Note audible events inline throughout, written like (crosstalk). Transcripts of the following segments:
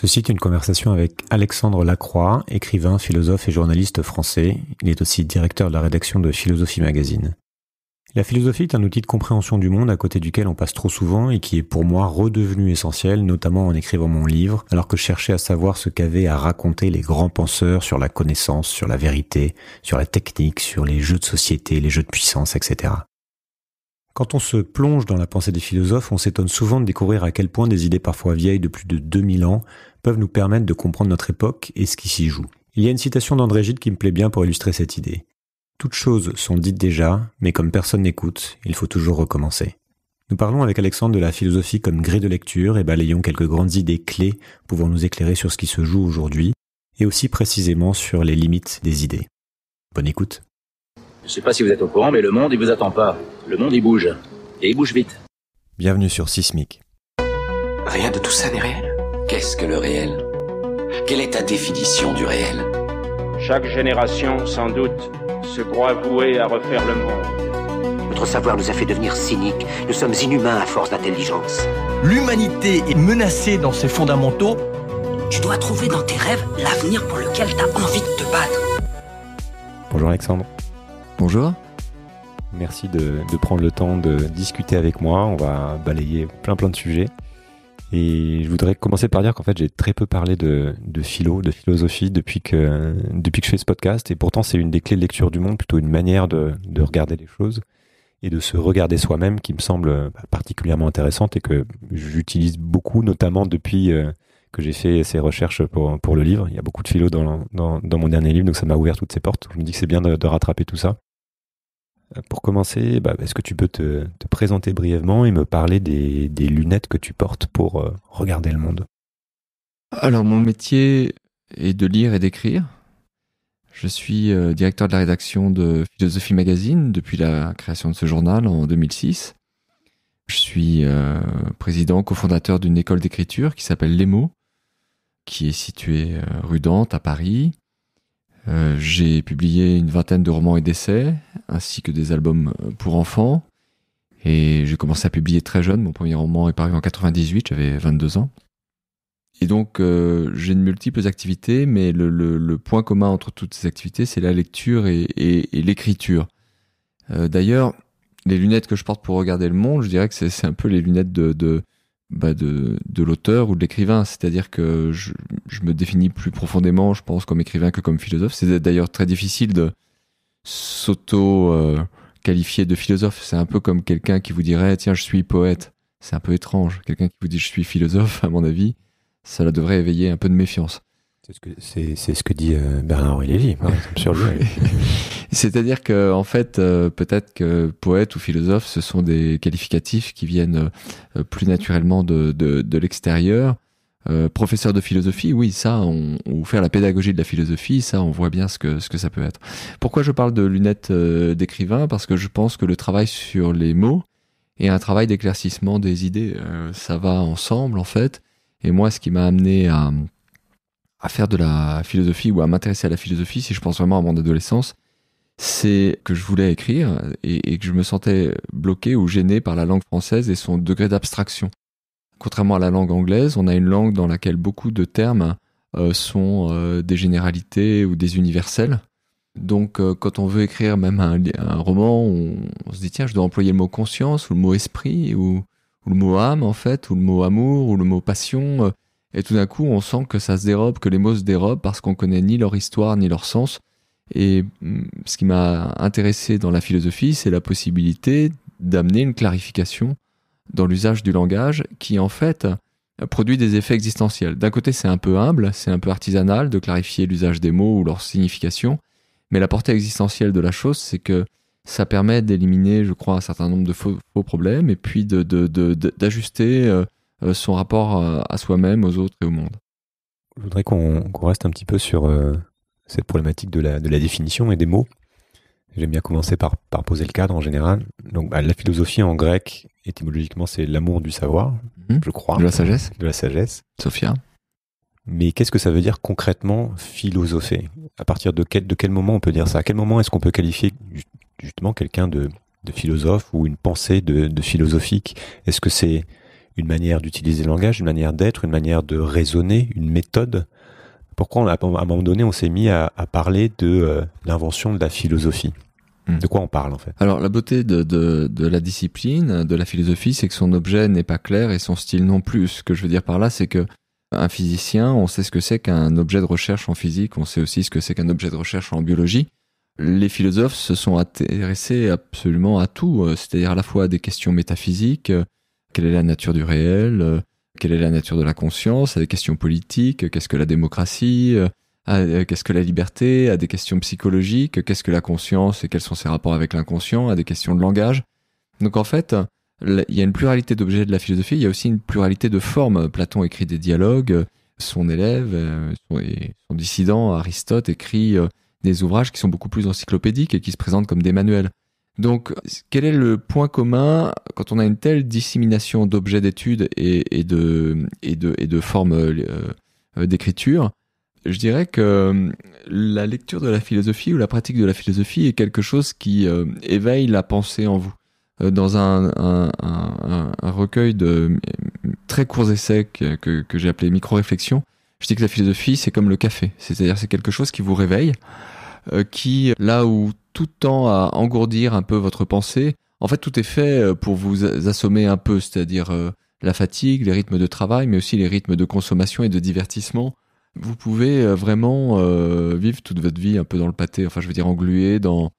Ceci est une conversation avec Alexandre Lacroix, écrivain, philosophe et journaliste français. Il est aussi directeur de la rédaction de Philosophie Magazine. La philosophie est un outil de compréhension du monde à côté duquel on passe trop souvent et qui est pour moi redevenu essentiel, notamment en écrivant mon livre, alors que je cherchais à savoir ce qu'avaient à raconter les grands penseurs sur la connaissance, sur la vérité, sur la technique, sur les jeux de société, les jeux de puissance, etc. Quand on se plonge dans la pensée des philosophes, on s'étonne souvent de découvrir à quel point des idées parfois vieilles de plus de 2000 ans peuvent nous permettre de comprendre notre époque et ce qui s'y joue. Il y a une citation d'André Gide qui me plaît bien pour illustrer cette idée. Toutes choses sont dites déjà, mais comme personne n'écoute, il faut toujours recommencer. Nous parlons avec Alexandre de la philosophie comme gré de lecture et balayons quelques grandes idées clés pouvant nous éclairer sur ce qui se joue aujourd'hui et aussi précisément sur les limites des idées. Bonne écoute. Je ne sais pas si vous êtes au courant, mais le monde, ne vous attend pas. Le monde y bouge. Et il bouge vite. Bienvenue sur Sismic. Rien de tout ça n'est réel. Qu'est-ce que le réel Quelle est ta définition du réel Chaque génération, sans doute, se croit vouée à refaire le monde. Notre savoir nous a fait devenir cyniques. Nous sommes inhumains à force d'intelligence. L'humanité est menacée dans ses fondamentaux. Tu dois trouver dans tes rêves l'avenir pour lequel tu as envie de te battre. Bonjour Alexandre. Bonjour. Merci de, prendre le temps de discuter avec moi. On va balayer plein plein de sujets. Et je voudrais commencer par dire qu'en fait j'ai très peu parlé de, de, philo, de philosophie depuis que, depuis que je fais ce podcast. Et pourtant c'est une des clés de lecture du monde, plutôt une manière de, de regarder les choses et de se regarder soi-même qui me semble bah, particulièrement intéressante et que j'utilise beaucoup, notamment depuis euh, que j'ai fait ces recherches pour, pour le livre. Il y a beaucoup de philo dans, dans, mon dernier livre, donc ça m'a ouvert toutes ces portes. Je me dis que c'est bien de rattraper tout ça. Euh, pour commencer, bah, est-ce que tu peux te, présenter brièvement et me parler des, lunettes que tu portes pour euh, regarder le monde Alors, mon métier est de lire et d'écrire. Je suis euh, directeur de la rédaction de Philosophie Magazine depuis la création de ce journal en 2006. Je suis président, cofondateur d'une école d'écriture qui s'appelle Les Mots, qui est située rue Dante à Paris. Euh, j'ai publié une vingtaine de romans et d'essais, ainsi que des albums euh, pour enfants. Et j'ai commencé à publier très jeune. Mon premier roman est paru en 98, j'avais 22 ans. Et donc, euh, j'ai de multiples activités, mais le, point commun entre toutes ces activités, c'est la lecture et, l'écriture. D'ailleurs, les lunettes que je porte pour regarder le monde, je dirais que c'est un peu les lunettes de, bah, de, de l'auteur ou de l'écrivain. C'est-à-dire que je, je, me définis plus profondément, je pense, comme écrivain que comme philosophe. C'est d'ailleurs très difficile de s'auto-qualifier de philosophe. C'est un peu comme quelqu'un qui vous dirait, tiens, je suis poète. C'est un peu étrange. Quelqu'un qui vous dit, je suis philosophe, (laughs) à mon avis, ça devrait éveiller un peu de méfiance. C'est ce que, dit euh, bernard Lévy, sur (laughs) C'est-à-dire que, en fait, euh, peut-être que poète ou philosophe, ce sont des qualificatifs qui viennent euh, plus naturellement de, l'extérieur. professeur de philosophie, oui, ça, on, ou faire la pédagogie de la philosophie, ça, on voit bien ce que, ce que ça peut être. Pourquoi je parle de lunettes d'écrivain Parce que je pense que le travail sur les mots et un travail d'éclaircissement des idées. ça va ensemble, en fait. Et moi, ce qui m'a amené à, à faire de la philosophie ou à m'intéresser à la philosophie, si je pense vraiment à mon adolescence, c'est que je voulais écrire et, que je me sentais bloqué ou gêné par la langue française et son degré d'abstraction. Contrairement à la langue anglaise, on a une langue dans laquelle beaucoup de termes euh, sont euh, des généralités ou des universels. Donc euh, quand on veut écrire même un, roman, on, se dit tiens, je dois employer le mot conscience ou le mot esprit ou, le mot âme en fait, ou le mot amour ou le mot passion et tout d'un coup, on sent que ça se dérobe, que les mots se dérobent parce qu'on connaît ni leur histoire ni leur sens. Et mm, ce qui m'a intéressé dans la philosophie, c'est la possibilité d'amener une clarification dans l'usage du langage qui, en fait, produit des effets existentiels. D'un côté, c'est un peu humble, c'est un peu artisanal de clarifier l'usage des mots ou leur signification, mais la portée existentielle de la chose, c'est que ça permet d'éliminer, je crois, un certain nombre de faux, problèmes et puis d'ajuster de, de, euh, euh, son rapport euh, à soi-même, aux autres et au monde. Je voudrais qu'on reste un petit peu sur euh, cette problématique de la, définition et des mots. J'aime bien commencer par, poser le cadre en général. Donc, bah, la philosophie en grec, étymologiquement, c'est l'amour du savoir, mmh. je crois. De la sagesse. De la sagesse. Sophia. Mais qu'est-ce que ça veut dire concrètement philosopher À partir de quel, moment on peut dire ça À quel moment est-ce qu'on peut qualifier justement quelqu'un de, philosophe ou une pensée de philosophique Est-ce que c'est une manière d'utiliser le langage, une manière d'être, une manière de raisonner, une méthode. Pourquoi on à un moment donné on s'est mis à, parler de euh, l'invention de la philosophie hmm. de quoi on parle en fait Alors la beauté de, la discipline, de la philosophie, c'est que son objet n'est pas clair et son style non plus. Ce que je veux dire par là, c'est que un physicien, on sait ce que c'est qu'un objet de recherche en physique, on sait aussi ce que c'est qu'un objet de recherche en biologie. Les philosophes se sont intéressés absolument à tout, euh, c'est-à-dire à la fois à des questions métaphysiques, euh, quelle est la nature du réel euh, Quelle est la nature de la conscience À des questions politiques, qu'est-ce que la démocratie euh, euh, Qu'est-ce que la liberté À des questions psychologiques, qu'est-ce que la conscience et quels sont ses rapports avec l'inconscient À des questions de langage. Donc en fait, il y a une pluralité d'objets de la philosophie, il y a aussi une pluralité de formes. Platon écrit des dialogues, son élève, son dissident Aristote écrit des ouvrages qui sont beaucoup plus encyclopédiques et qui se présentent comme des manuels. Donc, quel est le point commun quand on a une telle dissémination d'objets d'études et, de, formes euh, d'écriture Je dirais que euh, la lecture de la philosophie ou la pratique de la philosophie est quelque chose qui euh, éveille la pensée en vous. Dans un, recueil de très courts essais que, j'ai appelé Micro-réflexion, je dis que la philosophie, c'est comme le café. C'est-à-dire, c'est quelque chose qui vous réveille, qui, là où tout temps à engourdir un peu votre pensée. En fait, tout est fait euh, pour vous assommer un peu, c'est-à-dire euh, la fatigue, les rythmes de travail, mais aussi les rythmes de consommation et de divertissement. Vous pouvez euh, vraiment vivre toute votre vie un peu dans le pâté, enfin je veux dire englué dans,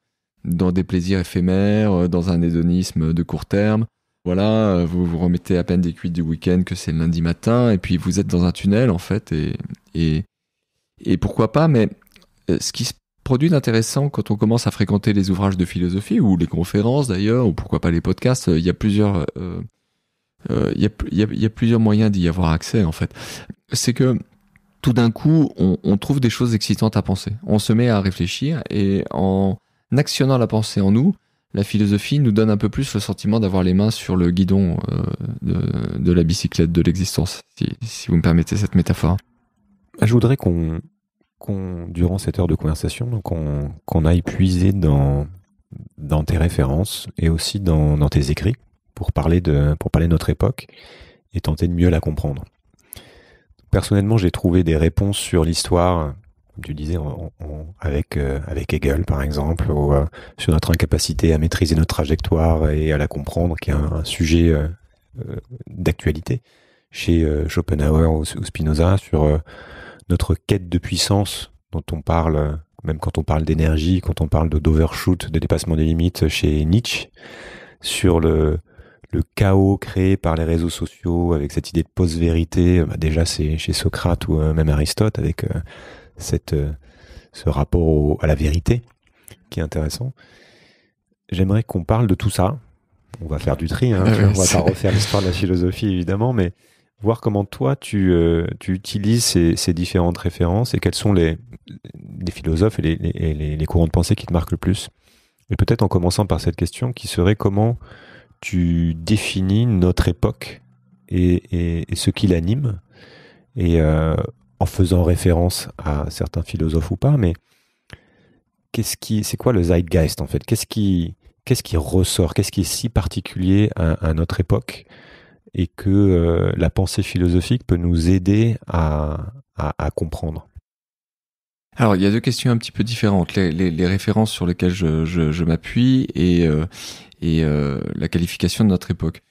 dans des plaisirs éphémères, dans un hédonisme de court terme. Voilà, vous vous remettez à peine des cuites du week-end que c'est le lundi matin, et puis vous êtes dans un tunnel en fait, et, et, et pourquoi pas, mais ce qui se produit intéressant quand on commence à fréquenter les ouvrages de philosophie ou les conférences d'ailleurs, ou pourquoi pas les podcasts. Il y a plusieurs, euh, euh, il, y a, plusieurs moyens d'y avoir accès en fait. C'est que tout d'un coup, on, trouve des choses excitantes à penser. On se met à réfléchir et en actionnant la pensée en nous, la philosophie nous donne un peu plus le sentiment d'avoir les mains sur le guidon euh, de, la bicyclette de l'existence, si vous me permettez cette métaphore. Je voudrais qu'on durant cette heure de conversation, qu'on, qu'on aille puiser dans, dans tes références et aussi dans, tes écrits pour parler, de, pour parler notre époque et tenter de mieux la comprendre. Personnellement, j'ai trouvé des réponses sur l'histoire, comme tu disais, avec, euh, avec Hegel par exemple, ou, euh, sur notre incapacité à maîtriser notre trajectoire et à la comprendre, qui est un, sujet euh, d'actualité, chez Schopenhauer ou, ou Spinoza, sur notre quête de puissance dont on parle, même quand on parle d'énergie, quand on parle d'overshoot, de dépassement des limites chez Nietzsche, sur le, chaos créé par les réseaux sociaux avec cette idée de post-vérité, bah, déjà c'est chez Socrate ou euh, même Aristote avec euh, cette, euh, ce rapport à la vérité qui est intéressant. J'aimerais qu'on parle de tout ça. On va faire du tri, hein, ah, on va pas refaire l'histoire de la philosophie évidemment, mais voir comment toi tu, euh, utilises ces, différentes références et quels sont les, philosophes et les, courants de pensée qui te marquent le plus. Et peut-être en commençant par cette question qui serait comment tu définis notre époque et, ce qui l'anime, et euh, en faisant référence à certains philosophes ou pas, mais qu'est-ce qui, c'est quoi le zeitgeist en fait Qu'est-ce qui, quest qui ressort Qu'est-ce qui est si particulier à notre époque et que euh, la pensée philosophique peut nous aider à, à, à, comprendre. Alors, il y a deux questions un petit peu différentes. Les, les, les références sur lesquelles je, je, je m'appuie et, euh, et euh, la qualification de notre époque.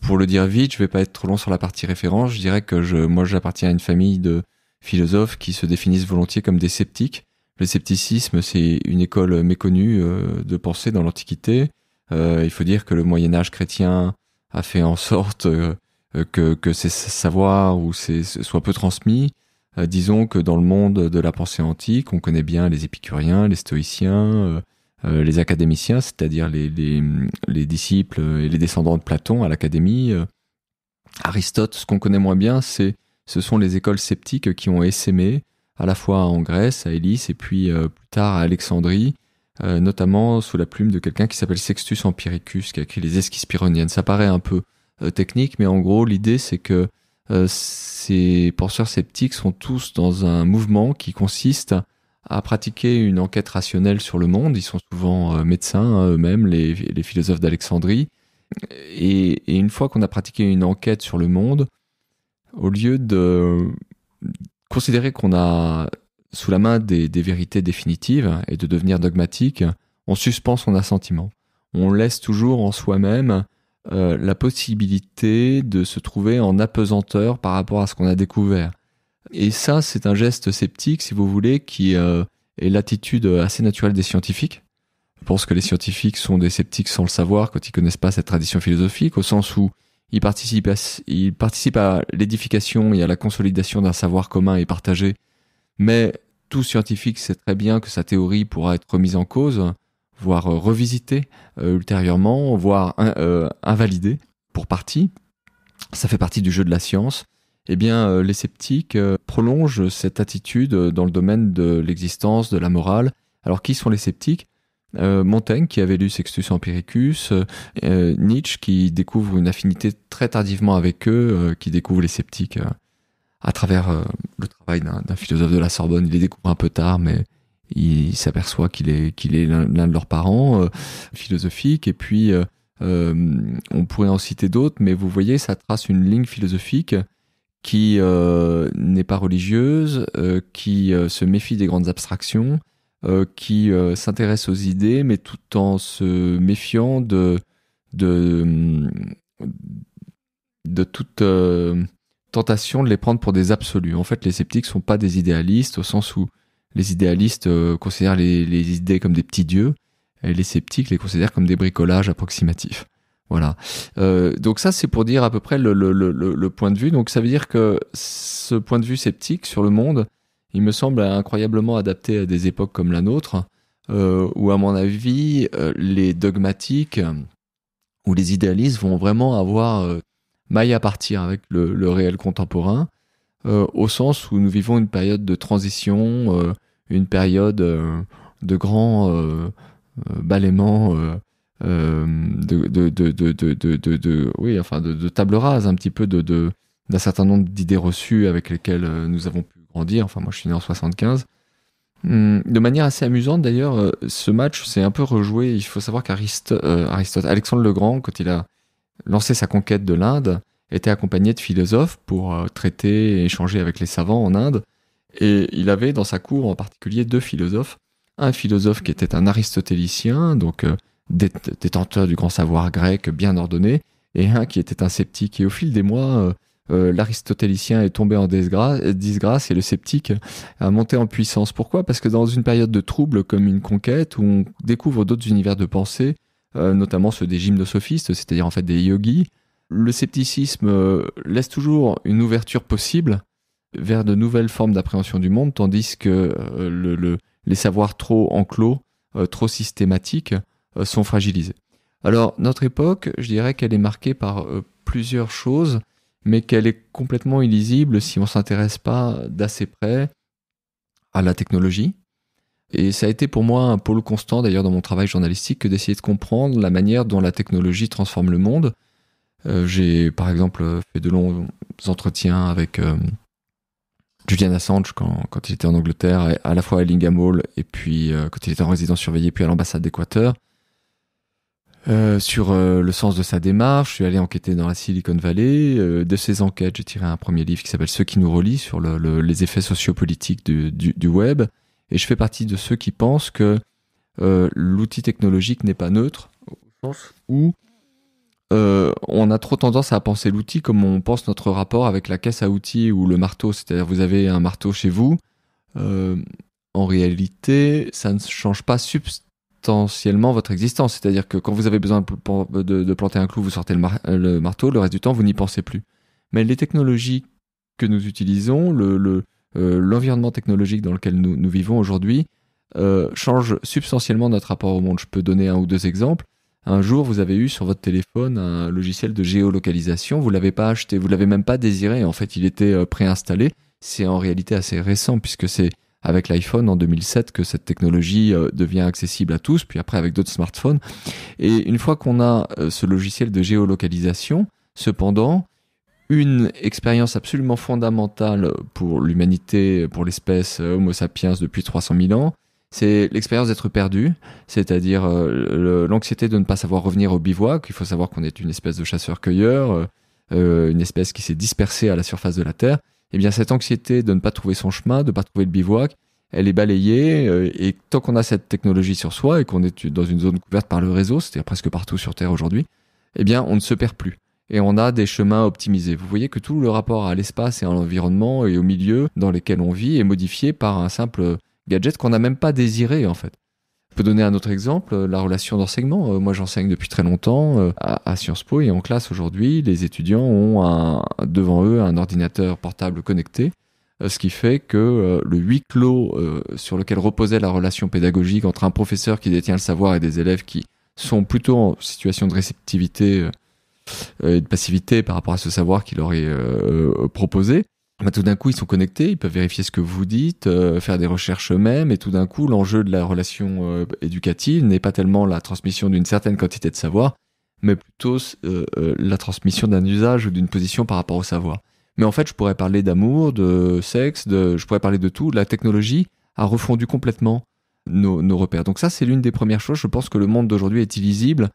pour le dire vite, je ne vais pas être trop long sur la partie référence. Je dirais que je, moi, j'appartiens à une famille de philosophes qui se définissent volontiers comme des sceptiques. Le scepticisme, c'est une école méconnue de pensée dans l'Antiquité. il faut dire que le Moyen Âge chrétien, a fait en sorte euh, euh, que, que ces savoirs ou soient peu transmis. Euh, disons que dans le monde de la pensée antique, on connaît bien les épicuriens, les stoïciens, les académiciens, c'est-à-dire les, les, disciples et les descendants de Platon à l'académie. Aristote, ce qu'on connaît moins bien, c'est ce sont les écoles sceptiques qui ont essaimé à la fois en Grèce, à Élis, et puis plus tard à Alexandrie, euh, notamment sous la plume de quelqu'un qui s'appelle Sextus Empiricus, qui a écrit les esquisses pyrrhoniennes. Ça paraît un peu euh, technique, mais en gros, l'idée, c'est que euh, ces penseurs sceptiques sont tous dans un mouvement qui consiste à pratiquer une enquête rationnelle sur le monde. Ils sont souvent médecins hein, eux-mêmes, les, philosophes d'Alexandrie. et une fois qu'on a pratiqué une enquête sur le monde, au lieu de considérer qu'on a sous la main des, des, vérités définitives et de devenir dogmatique, on suspend son assentiment. On laisse toujours en soi-même euh, la possibilité de se trouver en apesanteur par rapport à ce qu'on a découvert. Et ça, c'est un geste sceptique, si vous voulez, qui euh, est l'attitude assez naturelle des scientifiques. Je pense que les scientifiques sont des sceptiques sans le savoir quand ils connaissent pas cette tradition philosophique, au sens où ils participent ils participent à l'édification et à la consolidation d'un savoir commun et partagé, mais tout scientifique sait très bien que sa théorie pourra être remise en cause, voire euh, revisitée euh, ultérieurement, voire euh, invalidée pour partie. Ça fait partie du jeu de la science eh bien, les sceptiques prolongent cette attitude dans le domaine de l'existence, de la morale. Alors, qui sont les sceptiques Montaigne, qui avait lu Sextus Empiricus, Nietzsche, qui découvre une affinité très tardivement avec eux, qui découvre les sceptiques à travers euh, le travail d'un philosophe de la Sorbonne. Il les découvre un peu tard, mais il, s'aperçoit qu'il est, qu'il est l'un de leurs parents euh, philosophiques. Et puis, euh, on pourrait en citer d'autres, mais vous voyez, ça trace une ligne philosophique qui n'est pas religieuse, qui se méfie des grandes abstractions, qui s'intéresse aux idées, mais tout en se méfiant de, de, hum, de toute tentation de les prendre pour des absolus. En fait, les sceptiques ne sont pas des idéalistes au sens où les idéalistes euh, considèrent les, idées comme des petits dieux et les sceptiques les considèrent comme des bricolages approximatifs. Voilà. Euh, donc ça, c'est pour dire à peu près le, point de vue. Donc ça veut dire que ce point de vue sceptique sur le monde, il me semble incroyablement adapté à des époques comme la nôtre, euh, où à mon avis, les dogmatiques ou les idéalistes vont vraiment avoir maille à partir avec le, réel contemporain, euh, au sens où nous vivons une période de transition, euh, une période euh, de grand balayement. de, de, oui, enfin de, table rase un petit peu de, d'un certain nombre d'idées reçues avec lesquelles nous avons pu grandir. Enfin, moi, je suis né en 75. Hum, de manière assez amusante d'ailleurs, ce match s'est un peu rejoué. Il faut savoir qu'Aristote, Alexandre le Grand, quand il a lancer sa conquête de l'Inde, était accompagné de philosophes pour euh, traiter et échanger avec les savants en Inde. Et il avait dans sa cour en particulier deux philosophes. Un philosophe qui était un aristotélicien, donc euh, détenteur du grand savoir grec bien ordonné, et un qui était un sceptique. Et au fil des mois, euh, l'aristotélicien est tombé en disgrâce, et le sceptique a monté en puissance. Pourquoi Parce que dans une période de trouble comme une conquête, où on découvre d'autres univers de pensée, euh, notamment ceux des gymnosophistes, c'est-à-dire en fait des yogis. Le scepticisme euh, laisse toujours une ouverture possible vers de nouvelles formes d'appréhension du monde, tandis que euh, le, les savoirs trop enclos, trop systématiques, sont fragilisés. Alors, notre époque, je dirais qu'elle est marquée par plusieurs choses, mais qu'elle est complètement illisible si on ne s'intéresse pas d'assez près à la technologie, et ça a été pour moi un pôle constant, d'ailleurs, dans mon travail journalistique, que d'essayer de comprendre la manière dont la technologie transforme le monde. Euh, j'ai, par exemple, fait de longs entretiens avec euh, Julian Assange quand, il était en Angleterre, à la fois à Lingamall, Hall et puis euh, quand il était en résidence surveillée, puis à l'ambassade d'Équateur. sur le sens de sa démarche, je suis allé enquêter dans la Silicon Valley. de ces enquêtes, j'ai tiré un premier livre qui s'appelle Ceux qui nous relient sur les effets sociopolitiques du web. Et je fais partie de ceux qui pensent que euh, l'outil technologique n'est pas neutre, au sens où euh, on a trop tendance à penser l'outil comme on pense notre rapport avec la caisse à outils ou le marteau. C'est-à-dire, vous avez un marteau chez vous. Euh, en réalité, ça ne change pas substantiellement votre existence. C'est-à-dire que quand vous avez besoin de, planter un clou, vous sortez le, marteau, le reste du temps, vous n'y pensez plus. Mais les technologies que nous utilisons, le, euh, l'environnement technologique dans lequel nous, vivons aujourd'hui euh, change substantiellement notre rapport au monde. Je peux donner un ou deux exemples. Un jour, vous avez eu sur votre téléphone un logiciel de géolocalisation, vous l'avez pas acheté, vous l'avez même pas désiré, en fait, il était euh, préinstallé. C'est en réalité assez récent puisque c'est avec l'iPhone en 2007 que cette technologie devient accessible à tous, puis après avec d'autres smartphones. Et une fois qu'on a ce logiciel de géolocalisation, cependant, une expérience absolument fondamentale pour l'humanité, pour l'espèce euh, Homo sapiens depuis 300 000 ans, c'est l'expérience d'être perdu, c'est-à-dire euh, l'anxiété de ne pas savoir revenir au bivouac. Il faut savoir qu'on est une espèce de chasseur-cueilleur, euh, une espèce qui s'est dispersée à la surface de la Terre. Eh bien, cette anxiété de ne pas trouver son chemin, de ne pas trouver le bivouac, elle est balayée. et tant qu'on a cette technologie sur soi et qu'on est dans une zone couverte par le réseau, c'est-à-dire presque partout sur Terre aujourd'hui, eh bien, on ne se perd plus et on a des chemins optimisés. Vous voyez que tout le rapport à l'espace et à l'environnement et au milieu dans lesquels on vit est modifié par un simple gadget qu'on n'a même pas désiré en fait. Je peux donner un autre exemple, la relation d'enseignement. Euh, moi, j'enseigne depuis très longtemps euh, à, Sciences Po et en classe aujourd'hui, les étudiants ont un, devant eux un ordinateur portable connecté, euh, ce qui fait que le huis clos sur lequel reposait la relation pédagogique entre un professeur qui détient le savoir et des élèves qui sont plutôt en situation de réceptivité et euh, de passivité par rapport à ce savoir qu'il aurait euh, euh, proposé. mais bah, tout d'un coup, ils sont connectés, ils peuvent vérifier ce que vous dites, faire des recherches eux-mêmes, et tout d'un coup, l'enjeu de la relation éducative n'est pas tellement la transmission d'une certaine quantité de savoir, mais plutôt la transmission d'un usage ou d'une position par rapport au savoir. Mais en fait, je pourrais parler d'amour, de sexe, de, je pourrais parler de tout. La technologie a refondu complètement nos, nos repères. Donc ça, c'est l'une des premières choses. Je pense que le monde d'aujourd'hui est illisible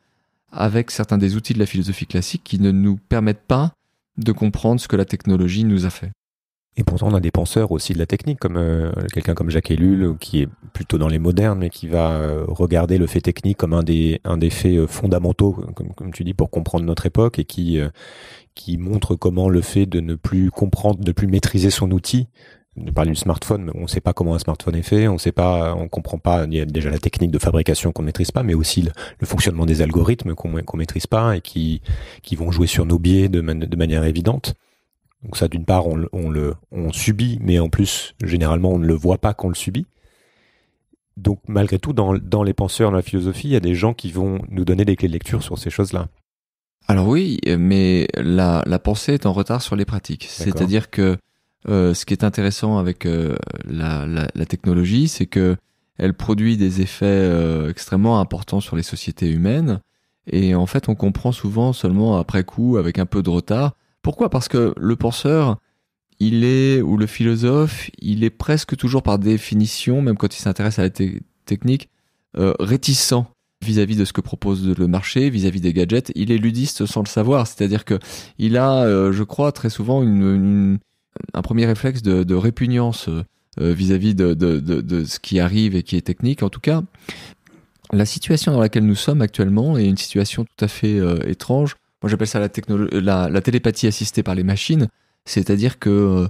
avec certains des outils de la philosophie classique qui ne nous permettent pas de comprendre ce que la technologie nous a fait. Et pourtant, on a des penseurs aussi de la technique, comme euh, quelqu'un comme Jacques Ellul, qui est plutôt dans les modernes, mais qui va euh, regarder le fait technique comme un des, un des faits euh, fondamentaux, comme, tu dis, pour comprendre notre époque, et qui, qui montre comment le fait de ne plus comprendre, de plus maîtriser son outil, on parle du smartphone, on ne sait pas comment un smartphone est fait, on sait pas, on comprend pas. Il y a déjà la technique de fabrication qu'on maîtrise pas, mais aussi le, fonctionnement des algorithmes qu'on qu'on maîtrise pas et qui qui vont jouer sur nos biais de, manière évidente. Donc ça, d'une part, on, le on subit, mais en plus, généralement, on ne le voit pas qu'on le subit. Donc malgré tout, dans, les penseurs, dans la philosophie, il y a des gens qui vont nous donner des clés de lecture sur ces choses-là. Alors oui, mais la, la pensée est en retard sur les pratiques. C'est-à-dire que euh, ce qui est intéressant avec euh, la, technologie, c'est que elle produit des effets euh, extrêmement importants sur les sociétés humaines. Et en fait, on comprend souvent seulement après coup, avec un peu de retard. Pourquoi Parce que le penseur, il est, ou le philosophe, il est presque toujours par définition, même quand il s'intéresse à la technique, réticent vis-à-vis de ce que propose le marché, vis-à-vis des gadgets. Il est ludiste sans le savoir. C'est-à-dire que il a, je crois, très souvent une un premier réflexe de, répugnance euh, euh, vis-à-vis de, ce qui arrive et qui est technique. En tout cas, la situation dans laquelle nous sommes actuellement est une situation tout à fait euh, étrange. Moi, j'appelle ça la, télépathie assistée par les machines. C'est-à-dire que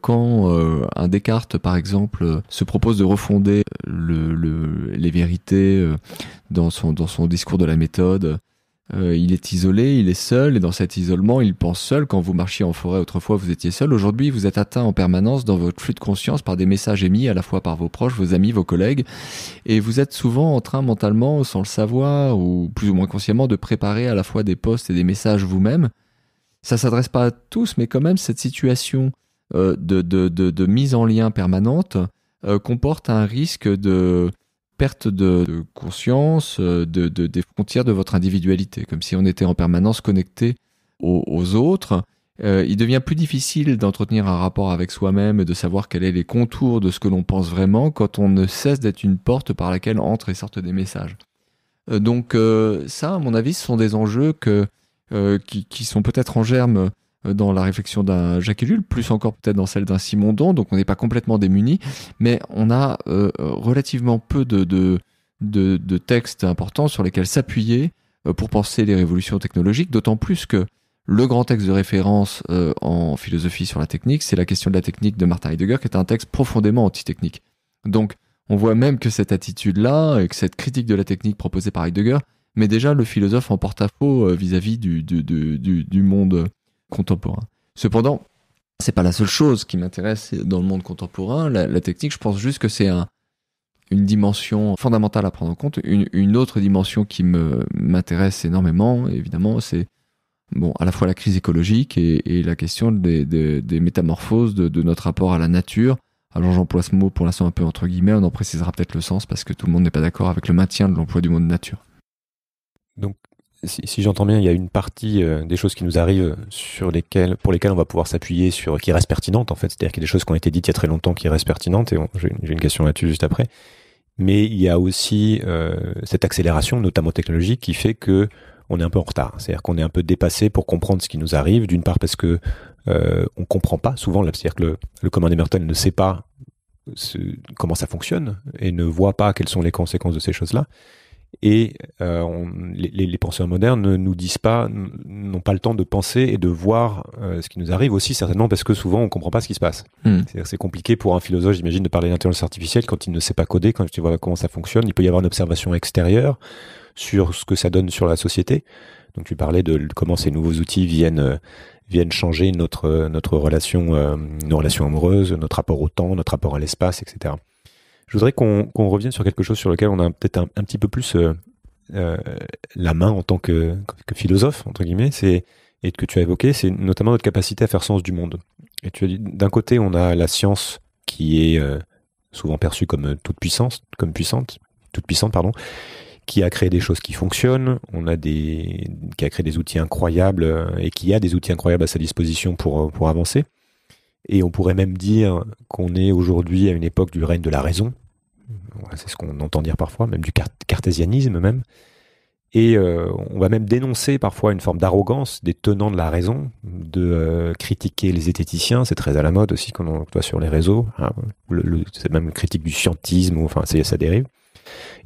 quand un Descartes, par exemple, se propose de refonder les vérités dans, son, discours de la méthode, euh, il est isolé, il est seul, et dans cet isolement, il pense seul. Quand vous marchiez en forêt autrefois, vous étiez seul. Aujourd'hui, vous êtes atteint en permanence dans votre flux de conscience par des messages émis à la fois par vos proches, vos amis, vos collègues, et vous êtes souvent en train mentalement, sans le savoir, ou plus ou moins consciemment, de préparer à la fois des postes et des messages vous-même. Ça s'adresse pas à tous, mais quand même, cette situation euh, de, mise en lien permanente euh, comporte un risque de perte de, conscience euh, de, des frontières de votre individualité, comme si on était en permanence connecté aux, autres. Euh, il devient plus difficile d'entretenir un rapport avec soi-même et de savoir quels sont les contours de ce que l'on pense vraiment quand on ne cesse d'être une porte par laquelle entrent et sortent des messages. Euh, donc ça, à mon avis, ce sont des enjeux que, qui, sont peut-être en germe euh, dans la réflexion d'un Jacques Ellul, plus encore peut-être dans celle d'un Simondon, donc on n'est pas complètement démuni, mais on a euh, relativement peu de, de, de, textes importants sur lesquels s'appuyer euh, pour penser les révolutions technologiques, d'autant plus que le grand texte de référence en philosophie sur la technique, c'est la question de la technique de Martin Heidegger, qui est un texte profondément anti-technique. Donc on voit même que cette attitude-là, et que cette critique de la technique proposée par Heidegger, met déjà le philosophe en porte-à-faux vis-à-vis du, du, du, du monde contemporain. Cependant, c'est pas la seule chose qui m'intéresse dans le monde contemporain. La, technique, je pense juste que c'est une dimension fondamentale à prendre en compte. Une, autre dimension qui me m'intéresse énormément, évidemment, c'est bon, à la fois la crise écologique et, la question des, métamorphoses de, notre rapport à la nature. Alors j'emploie ce mot pour l'instant un peu entre guillemets, on en précisera peut-être le sens parce que tout le monde n'est pas d'accord avec le maintien de l'emploi du monde nature si, j'entends bien, il y a une partie euh, des choses qui nous arrivent sur lesquelles, pour lesquelles on va pouvoir s'appuyer sur qui reste pertinente en fait. C'est-à-dire qu'il y a des choses qui ont été dites il y a très longtemps qui restent pertinentes et j'ai une question là-dessus juste après. Mais il y a aussi euh, cette accélération, notamment technologique, qui fait que on est un peu en retard. C'est-à-dire qu'on est un peu dépassé pour comprendre ce qui nous arrive. D'une part parce que euh, on comprend pas souvent. C'est-à-dire que le, le commun ne sait pas comment ça fonctionne et ne voit pas quelles sont les conséquences de ces choses-là et euh, les, les, penseurs modernes ne nous disent pas, n'ont pas le temps de penser et de voir euh, ce qui nous arrive aussi, certainement parce que souvent on ne comprend pas ce qui se passe. Hmm. C'est compliqué pour un philosophe, j'imagine, de parler d'intelligence artificielle quand il ne sait pas coder, quand il ne voit comment ça fonctionne. Il peut y avoir une observation extérieure sur ce que ça donne sur la société. Donc tu parlais de comment ces nouveaux outils viennent, euh, viennent changer notre, notre relation, euh, nos relations amoureuses, notre rapport au temps, notre rapport à l'espace, etc. Je voudrais qu'on revienne sur quelque chose sur lequel on a peut-être un, petit peu plus euh, euh, la main en tant que, philosophe, entre guillemets, et que tu as évoqué, c'est notamment notre capacité à faire sens du monde. Et tu d'un côté, on a la science qui est euh, souvent perçue comme toute puissance, comme puissante, toute puissante, pardon, qui a créé des choses qui fonctionnent, on a des, qui a créé des outils incroyables et qui a des outils incroyables à sa disposition pour, pour avancer. Et on pourrait même dire qu'on est aujourd'hui à une époque du règne de la raison, c'est ce qu'on entend dire parfois, même du cartésianisme même. Et euh, on va même dénoncer parfois une forme d'arrogance des tenants de la raison, de euh, critiquer les zététiciens, c'est très à la mode aussi qu'on on voit sur les réseaux, hein. c'est même une critique du scientisme, enfin ça dérive.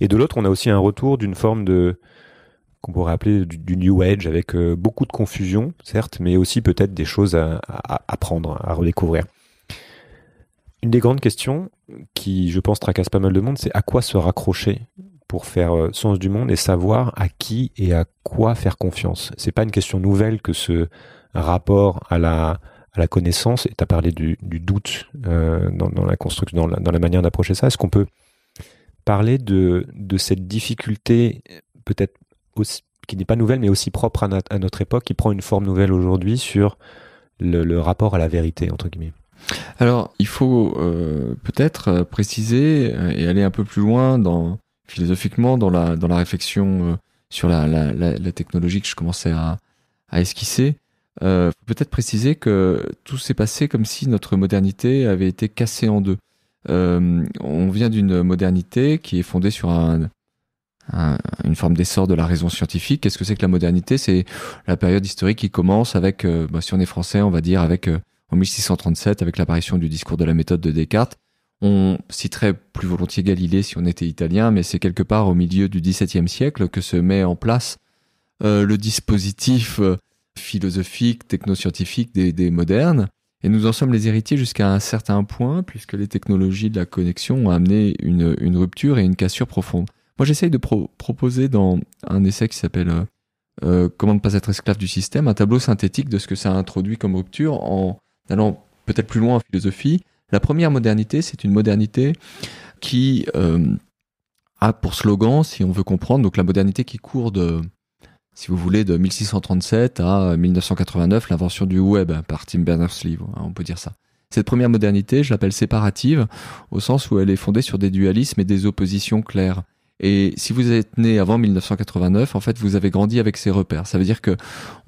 Et de l'autre, on a aussi un retour d'une forme de, qu'on pourrait appeler du, New Age, avec euh, beaucoup de confusion, certes, mais aussi peut-être des choses à apprendre, à redécouvrir. Une des grandes questions qui, je pense, tracasse pas mal de monde, c'est à quoi se raccrocher pour faire euh, sens du monde et savoir à qui et à quoi faire confiance. C'est pas une question nouvelle que ce rapport à la, connaissance, et tu as parlé du, doute euh, dans, la construction, dans la, manière d'approcher ça. Est-ce qu'on peut parler de, cette difficulté, peut-être qui n'est pas nouvelle, mais aussi propre à, notre époque, qui prend une forme nouvelle aujourd'hui sur le, le rapport à la vérité, entre guillemets alors, il faut euh, peut-être euh, préciser euh, et aller un peu plus loin dans, philosophiquement dans la, dans la réflexion sur la, technologie que je commençais à, esquisser. peut-être préciser que tout s'est passé comme si notre modernité avait été cassée en deux. on vient d'une modernité qui est fondée sur un, une forme d'essor de la raison scientifique. Qu'est-ce que c'est que la modernité C'est la période historique qui commence avec, bah, si on est français, on va dire avec en 1637 avec l'apparition du discours de la méthode de Descartes. On citerait plus volontiers Galilée si on était italien, mais c'est quelque part au milieu du XVIIe siècle que se met en place euh, le dispositif euh, philosophique, technoscientifique des, des modernes. Et nous en sommes les héritiers jusqu'à un certain point, puisque les technologies de la connexion ont amené une, rupture et une cassure profonde. Moi, j'essaye de proposer dans un essai qui s'appelle euh, Comment ne pas être esclave du système, un tableau synthétique de ce que ça a introduit comme rupture en Allons peut-être plus loin en philosophie, la première modernité, c'est une modernité qui euh, a pour slogan, si on veut comprendre, donc la modernité qui court de, si vous voulez, de 1637 à 1989, l'invention du web par Tim Berners-Lee, hein, on peut dire ça. Cette première modernité, je l'appelle séparative, au sens où elle est fondée sur des dualismes et des oppositions claires. Et si vous êtes né avant 1989, en fait, vous avez grandi avec ces repères. Ça veut dire que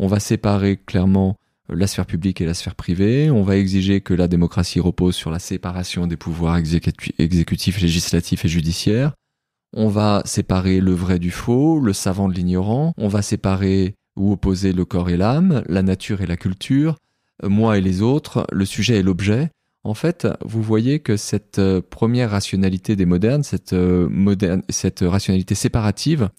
on va séparer clairement la sphère publique et la sphère privée. On va exiger que la démocratie repose sur la séparation des pouvoirs exécutifs, législatifs et judiciaires. On va séparer le vrai du faux, le savant de l'ignorant. On va séparer ou opposer le corps et l'âme, la nature et la culture, euh, moi et les autres, le sujet et l'objet. En fait, vous voyez que cette euh, première rationalité des modernes, cette, euh, moderne, cette rationalité séparative,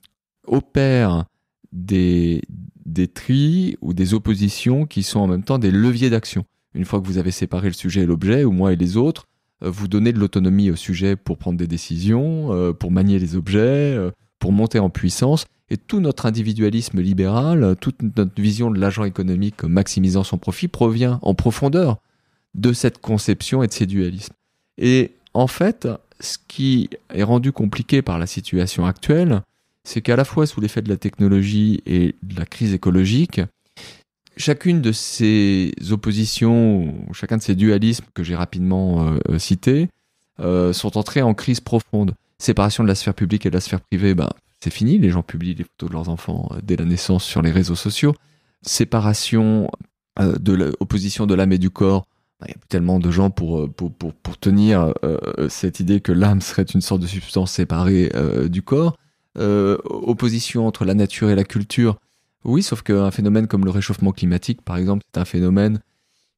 opère des, des tris ou des oppositions qui sont en même temps des leviers d'action. Une fois que vous avez séparé le sujet et l'objet, ou moi et les autres, euh, vous donnez de l'autonomie au sujet pour prendre des décisions, euh, pour manier les objets, euh, pour monter en puissance. Et tout notre individualisme libéral, toute notre vision de l'agent économique maximisant son profit provient en profondeur de cette conception et de ces dualismes. Et en fait, ce qui est rendu compliqué par la situation actuelle, c'est qu'à la fois sous l'effet de la technologie et de la crise écologique, chacune de ces oppositions, chacun de ces dualismes que j'ai rapidement euh, euh, cités, euh, sont entrés en crise profonde. Séparation de la sphère publique et de la sphère privée, ben, c'est fini, les gens publient les photos de leurs enfants dès la naissance sur les réseaux sociaux. Séparation de l'opposition de l'âme et du corps, ben, il y a tellement de gens pour tenir cette idée que l'âme serait une sorte de substance séparée du corps. Euh, opposition entre la nature et la culture. Oui, sauf qu'un phénomène comme le réchauffement climatique, par exemple, c'est un phénomène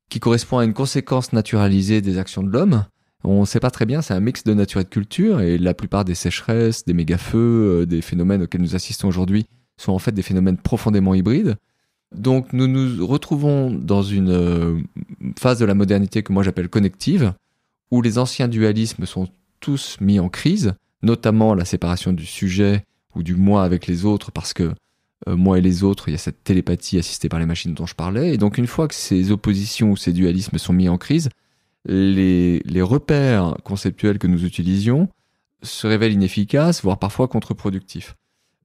qui correspond à une conséquence naturalisée des actions de l'homme. On ne sait pas très bien, c'est un mix de nature et de culture, et la plupart des sécheresses, des méga-feux, euh, des phénomènes auxquels nous assistons aujourd'hui sont en fait des phénomènes profondément hybrides. Donc nous nous retrouvons dans une euh, phase de la modernité que moi j'appelle connective, où les anciens dualismes sont tous mis en crise, notamment la séparation du sujet ou du moi avec les autres, parce que euh, moi et les autres, il y a cette télépathie assistée par les machines dont je parlais. Et donc une fois que ces oppositions ou ces dualismes sont mis en crise, les, repères conceptuels que nous utilisions se révèlent inefficaces, voire parfois contre-productifs.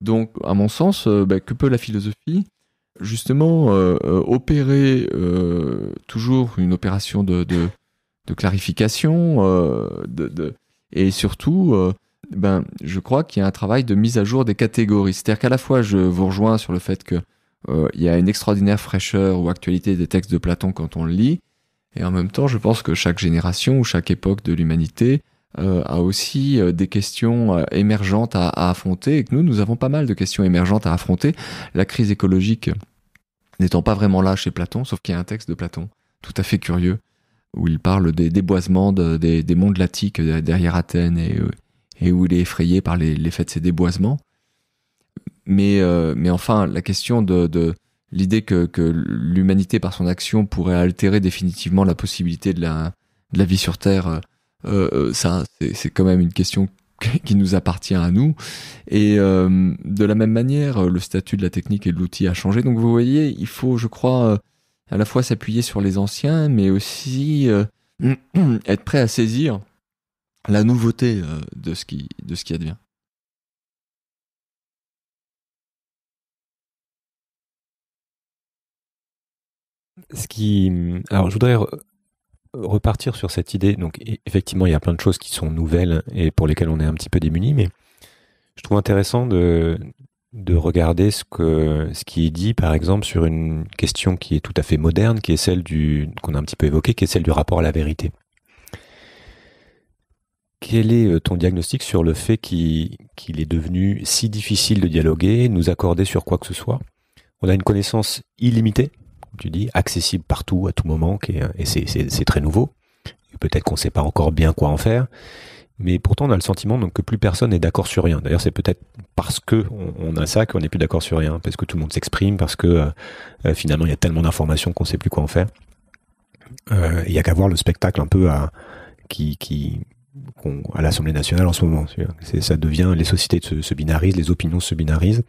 Donc, à mon sens, euh, bah, que peut la philosophie justement euh, opérer toujours une opération de, clarification de, et surtout ben, je crois qu'il y a un travail de mise à jour des catégories. C'est-à-dire qu'à la fois, je vous rejoins sur le fait qu'il euh, y a une extraordinaire fraîcheur ou actualité des textes de Platon quand on le lit, et en même temps, je pense que chaque génération ou chaque époque de l'humanité euh, a aussi euh, des questions émergentes à, affronter, et que nous, nous avons pas mal de questions émergentes à affronter. La crise écologique n'étant pas vraiment là chez Platon, sauf qu'il y a un texte de Platon tout à fait curieux, où il parle des déboisements des, des mondes latiques derrière Athènes et et où il est effrayé par l'effet de ses déboisements. Mais, euh, mais enfin, la question de, de l'idée que, que l'humanité, par son action, pourrait altérer définitivement la possibilité de la, de la vie sur Terre, euh, euh, ça, c'est quand même une question qui nous appartient à nous. Et de la même manière, le statut de la technique et de l'outil a changé. Donc vous voyez, il faut, je crois, à la fois s'appuyer sur les anciens, mais aussi (clears throat) être prêt à saisir la nouveauté euh, de ce qui, de ce qui advient. Ce qui, alors, je voudrais repartir sur cette idée. Donc, effectivement, il y a plein de choses qui sont nouvelles et pour lesquelles on est un petit peu démunis, mais je trouve intéressant de, de regarder ce, que, ce qui est dit, par exemple, sur une question qui est tout à fait moderne, qui est celle du, qu'on a un petit peu évoquée, qui est celle du rapport à la vérité. Quel est euh, ton diagnostic sur le fait qu'il est devenu si difficile de dialoguer, nous accorder sur quoi que ce soit On a une connaissance illimitée, tu dis, accessible partout, à tout moment, euh, et c'est très nouveau. Peut-être qu'on ne sait pas encore bien quoi en faire. Mais pourtant, on a le sentiment que plus personne n'est d'accord sur rien. D'ailleurs, c'est peut-être parce qu'on a ça qu'on n'est plus d'accord sur rien, parce que tout le monde s'exprime, parce que euh, finalement, il y a tellement d'informations qu'on ne sait plus quoi en faire. Il n'y a qu'à voir le spectacle un peu à, qui, qui, à l'Assemblée nationale en ce moment. Ça devient, les sociétés se, binarisent, les opinions se binarisent.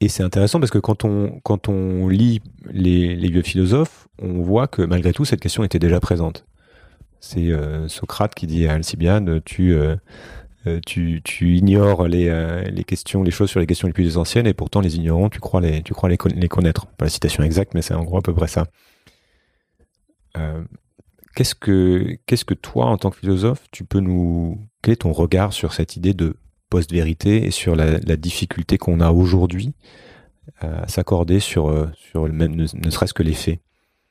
Et c'est intéressant parce que quand on, quand on lit les, vieux philosophes, on voit que malgré tout, cette question était déjà présente. C'est euh, Socrate qui dit à Alcibiade, tu, euh, euh, tu, tu, ignores les, les, questions, les choses sur les questions les plus anciennes et pourtant les ignorants, tu crois les, tu crois les, les connaître. Pas la citation exacte, mais c'est en gros à peu près ça. Qu'est-ce que, qu'est-ce que toi, en tant que philosophe, tu peux nous. Quel est ton regard sur cette idée de post-vérité et sur la, difficulté qu'on a aujourd'hui euh, à s'accorder sur, euh, sur ne, serait-ce que les faits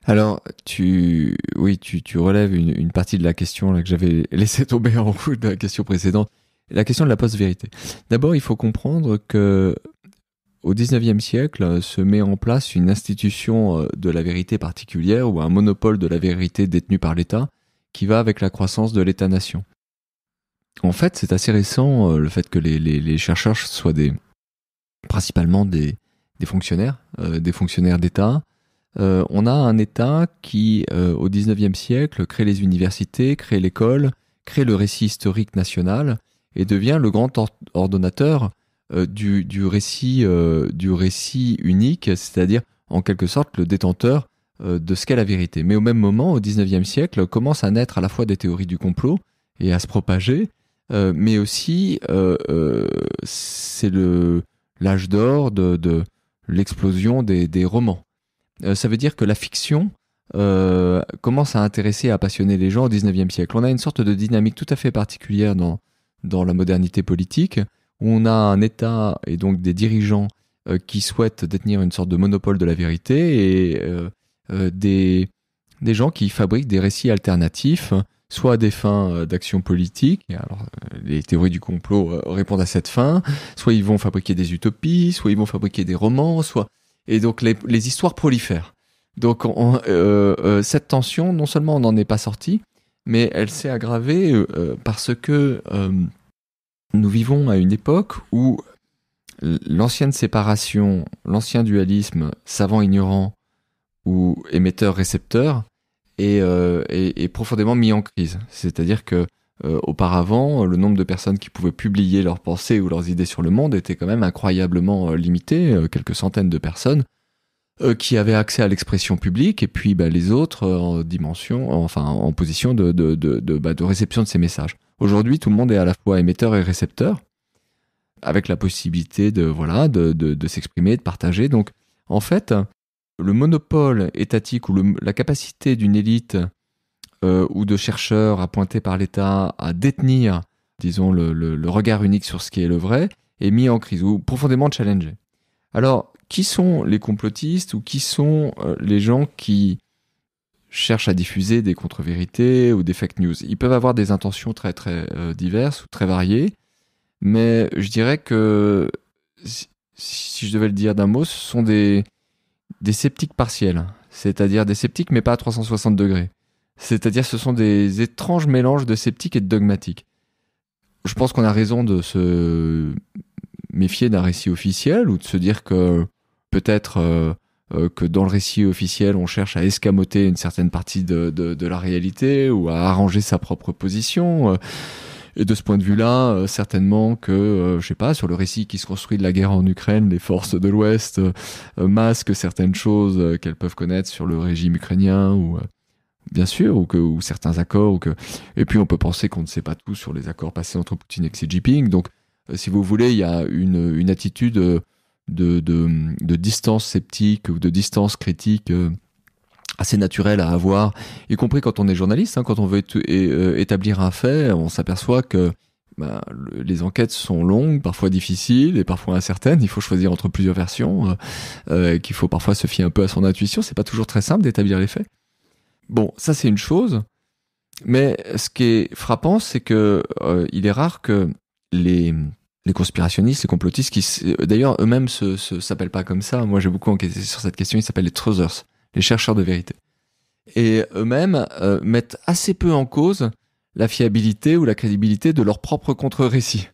alors, tu, oui, tu, tu relèves une, partie de la question là, que j'avais (laughs) laissé tomber en route de la question précédente, la question de la post-vérité. D'abord, il faut comprendre que au XIXe siècle euh, se met en place une institution euh, de la vérité particulière ou un monopole de la vérité détenu par l'État qui va avec la croissance de l'État-nation. En fait, c'est assez récent euh, le fait que les, chercheurs soient principalement des, fonctionnaires, des fonctionnaires d'État. on a un État qui, au au XIXe siècle, crée les universités, crée l'école, crée le récit historique national et devient le grand ordonnateur euh, du, euh, du, récit, unique, c'est-à-dire en quelque sorte le détenteur euh, de ce qu'est la vérité. Mais au même moment, au XIXe siècle, commencent à naître à la fois des théories du complot et à se propager, mais aussi c'est l'âge d'or de, l'explosion des, romans. ça veut dire que la fiction commence à intéresser et à passionner les gens au XIXe siècle. On a une sorte de dynamique tout à fait particulière dans la modernité politique, on a un État et donc des dirigeants euh, qui souhaitent détenir une sorte de monopole de la vérité et euh, euh, des, des gens qui fabriquent des récits alternatifs, soit à des fins d'action politique, alors les théories du complot répondent à cette fin, soit ils vont fabriquer des utopies, soit ils vont fabriquer des romans, soit... Et donc les, histoires prolifèrent. Donc cette tension, non seulement on n'en est pas sorti, mais elle s'est aggravée parce que nous vivons à une époque où l'ancienne séparation, l'ancien dualisme savant-ignorant ou émetteur-récepteur euh, est, profondément mis en crise. C'est-à-dire que euh, auparavant, le nombre de personnes qui pouvaient publier leurs pensées ou leurs idées sur le monde était quand même incroyablement euh, limité, quelques centaines de personnes qui avaient accès à l'expression publique et puis bah, les autres en dimension, enfin en position de, bah, réception de ces messages. Aujourd'hui, tout le monde est à la fois émetteur et récepteur, avec la possibilité de voilà de, s'exprimer, de partager. Donc, en fait, le monopole étatique ou la capacité d'une élite euh, ou de chercheurs appointés par l'État à détenir, disons, le, regard unique sur ce qui est le vrai, est mis en crise ou profondément challengé. Alors, qui sont les complotistes ou qui sont euh, les gens qui cherchent à diffuser des contre-vérités ou des fake news. Ils peuvent avoir des intentions très très euh, diverses ou très variées, mais je dirais que si, je devais le dire d'un mot, ce sont des, des sceptiques partiels, c'est-à-dire des sceptiques mais pas à 360 degrés. C'est-à-dire ce sont des étranges mélanges de sceptiques et de dogmatiques. Je pense qu'on a raison de se méfier d'un récit officiel ou de se dire que peut-être euh, euh, que dans le récit officiel, on cherche à escamoter une certaine partie de, de, de la réalité ou à arranger sa propre position. Euh. Et de ce point de vue-là, euh, certainement que, euh, je sais pas, sur le récit qui se construit de la guerre en Ukraine, les forces de l'Ouest masquent certaines choses qu'elles peuvent connaître sur le régime ukrainien ou bien sûr, ou que ou certains accords, ou que et puis on peut penser qu'on ne sait pas tout sur les accords passés entre Poutine et Xi Jinping. Donc, si vous voulez, il y a une, une attitude de, de, distance sceptique ou de distance critique euh, assez naturelle à avoir, y compris quand on est journaliste, hein, quand on veut euh, établir un fait, on s'aperçoit que bah, les enquêtes sont longues, parfois difficiles et parfois incertaines. Il faut choisir entre plusieurs versions, euh, qu'il faut parfois se fier un peu à son intuition. C'est pas toujours très simple d'établir les faits. Bon, ça c'est une chose, mais ce qui est frappant, c'est que il est rare que les les conspirationnistes, les complotistes, qui euh, d'ailleurs eux-mêmes se, se s'appellent pas comme ça. Moi, j'ai beaucoup enquêté sur cette question. Ils s'appellent les truthers, les chercheurs de vérité. Et eux-mêmes euh, mettent assez peu en cause la fiabilité ou la crédibilité de leur propre contre-récit.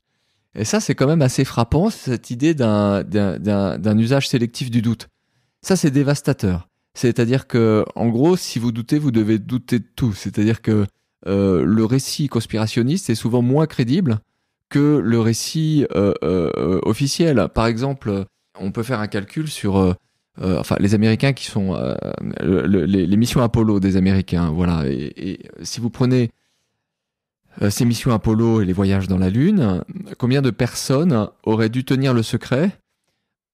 Et ça, c'est quand même assez frappant, cette idée d'un, d'un, usage sélectif du doute. Ça, c'est dévastateur. C'est-à-dire que, en gros, si vous doutez, vous devez douter de tout. C'est-à-dire que euh, le récit conspirationniste est souvent moins crédible que le récit euh, euh, officiel. Par exemple, on peut faire un calcul sur euh, enfin les Américains qui sont les, missions Apollo des Américains, voilà. Et, si vous prenez ces missions Apollo et les voyages dans la Lune, combien de personnes auraient dû tenir le secret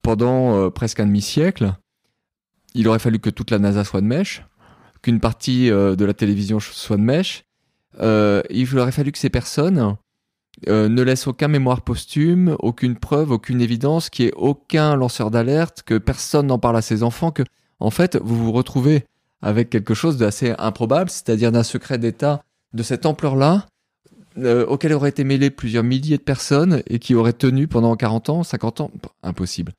pendant presque un demi-siècle Il aurait fallu que toute la NASA soit de mèche, qu'une partie de la télévision soit de mèche. il aurait fallu que ces personnes euh, ne laisse aucun mémoire posthume, aucune preuve, aucune évidence, qu'il n'y ait aucun lanceur d'alerte, que personne n'en parle à ses enfants, que, en fait, vous vous retrouvez avec quelque chose d'assez improbable, c'est-à-dire d'un secret d'État de cette ampleur-là, euh, auquel auraient été mêlés plusieurs milliers de personnes et qui aurait tenu pendant 40 ans, 50 ans, impossible.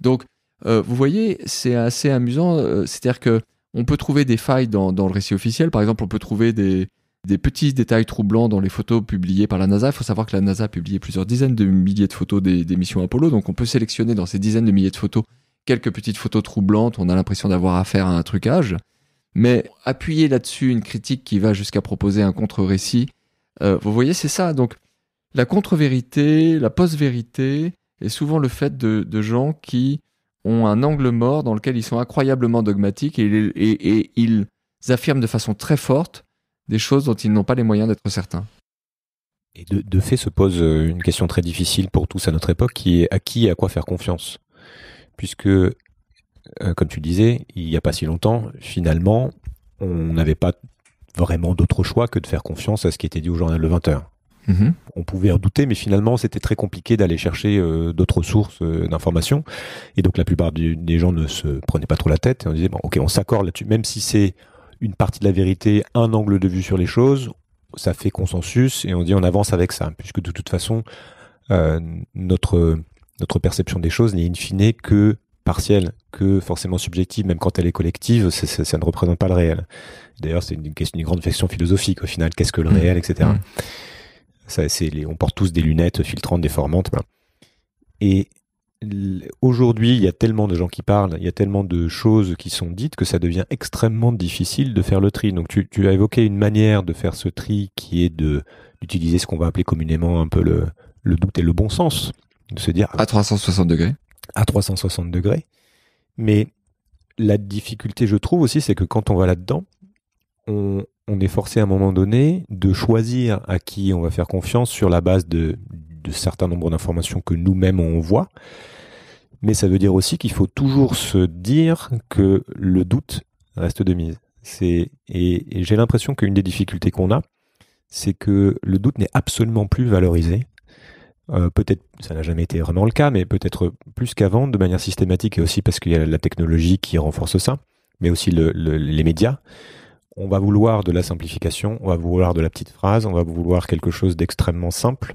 Donc, euh, vous voyez, c'est assez amusant, c'est-à-dire que on peut trouver des failles dans, le récit officiel, par exemple, on peut trouver des, des petits détails troublants dans les photos publiées par la NASA. Il faut savoir que la NASA a publié plusieurs dizaines de milliers de photos des, missions Apollo, donc on peut sélectionner dans ces dizaines de milliers de photos quelques petites photos troublantes, on a l'impression d'avoir affaire à un trucage. Mais appuyer là-dessus une critique qui va jusqu'à proposer un contre-récit, euh, vous voyez, c'est ça. Donc la contre-vérité, la post-vérité, est souvent le fait de, gens qui ont un angle mort dans lequel ils sont incroyablement dogmatiques et ils affirment de façon très forte des choses dont ils n'ont pas les moyens d'être certains. Et de, fait se pose euh, une question très difficile pour tous à notre époque, qui est à qui et à quoi faire confiance Puisque, euh, comme tu disais, il n'y a pas si longtemps, finalement, on n'avait pas vraiment d'autre choix que de faire confiance à ce qui était dit au journal Le 20h. Mhm. On pouvait en douter, mais finalement, c'était très compliqué d'aller chercher euh, d'autres sources d'informations. Et donc, la plupart des gens ne se prenaient pas trop la tête. Et on disait, bon, ok, on s'accorde là-dessus, même si c'est une partie de la vérité, un angle de vue sur les choses, ça fait consensus et on dit on avance avec ça, puisque de toute façon, euh, notre, notre perception des choses n'est in fine que partielle, que forcément subjective, même quand elle est collective, ça ne représente pas le réel. D'ailleurs, c'est une, question, une grande question philosophique au final, qu'est-ce que le mmh. réel, etc. Mmh. Ça, les, on porte tous des lunettes filtrantes, déformantes. Ben. Et aujourd'hui, il y a tellement de gens qui parlent, il y a tellement de choses qui sont dites que ça devient extrêmement difficile de faire le tri. Donc, tu, as évoqué une manière de faire ce tri qui est de d'utiliser ce qu'on va appeler communément un peu le, le, doute et le bon sens, de se dire à 360 degrés. À 360 degrés. Mais la difficulté, je trouve aussi, c'est que quand on va là-dedans, on, on est forcé à un moment donné de choisir à qui on va faire confiance sur la base de de certain nombre d'informations que nous-mêmes on voit. Mais ça veut dire aussi qu'il faut toujours se dire que le doute reste de mise. et, j'ai l'impression qu'une des difficultés qu'on a, c'est que le doute n'est absolument plus valorisé. Euh, peut-être, ça n'a jamais été vraiment le cas, mais peut-être plus qu'avant, de manière systématique, et aussi parce qu'il y a la technologie qui renforce ça, mais aussi les médias. On va vouloir de la simplification, on va vouloir de la petite phrase, on va vouloir quelque chose d'extrêmement simple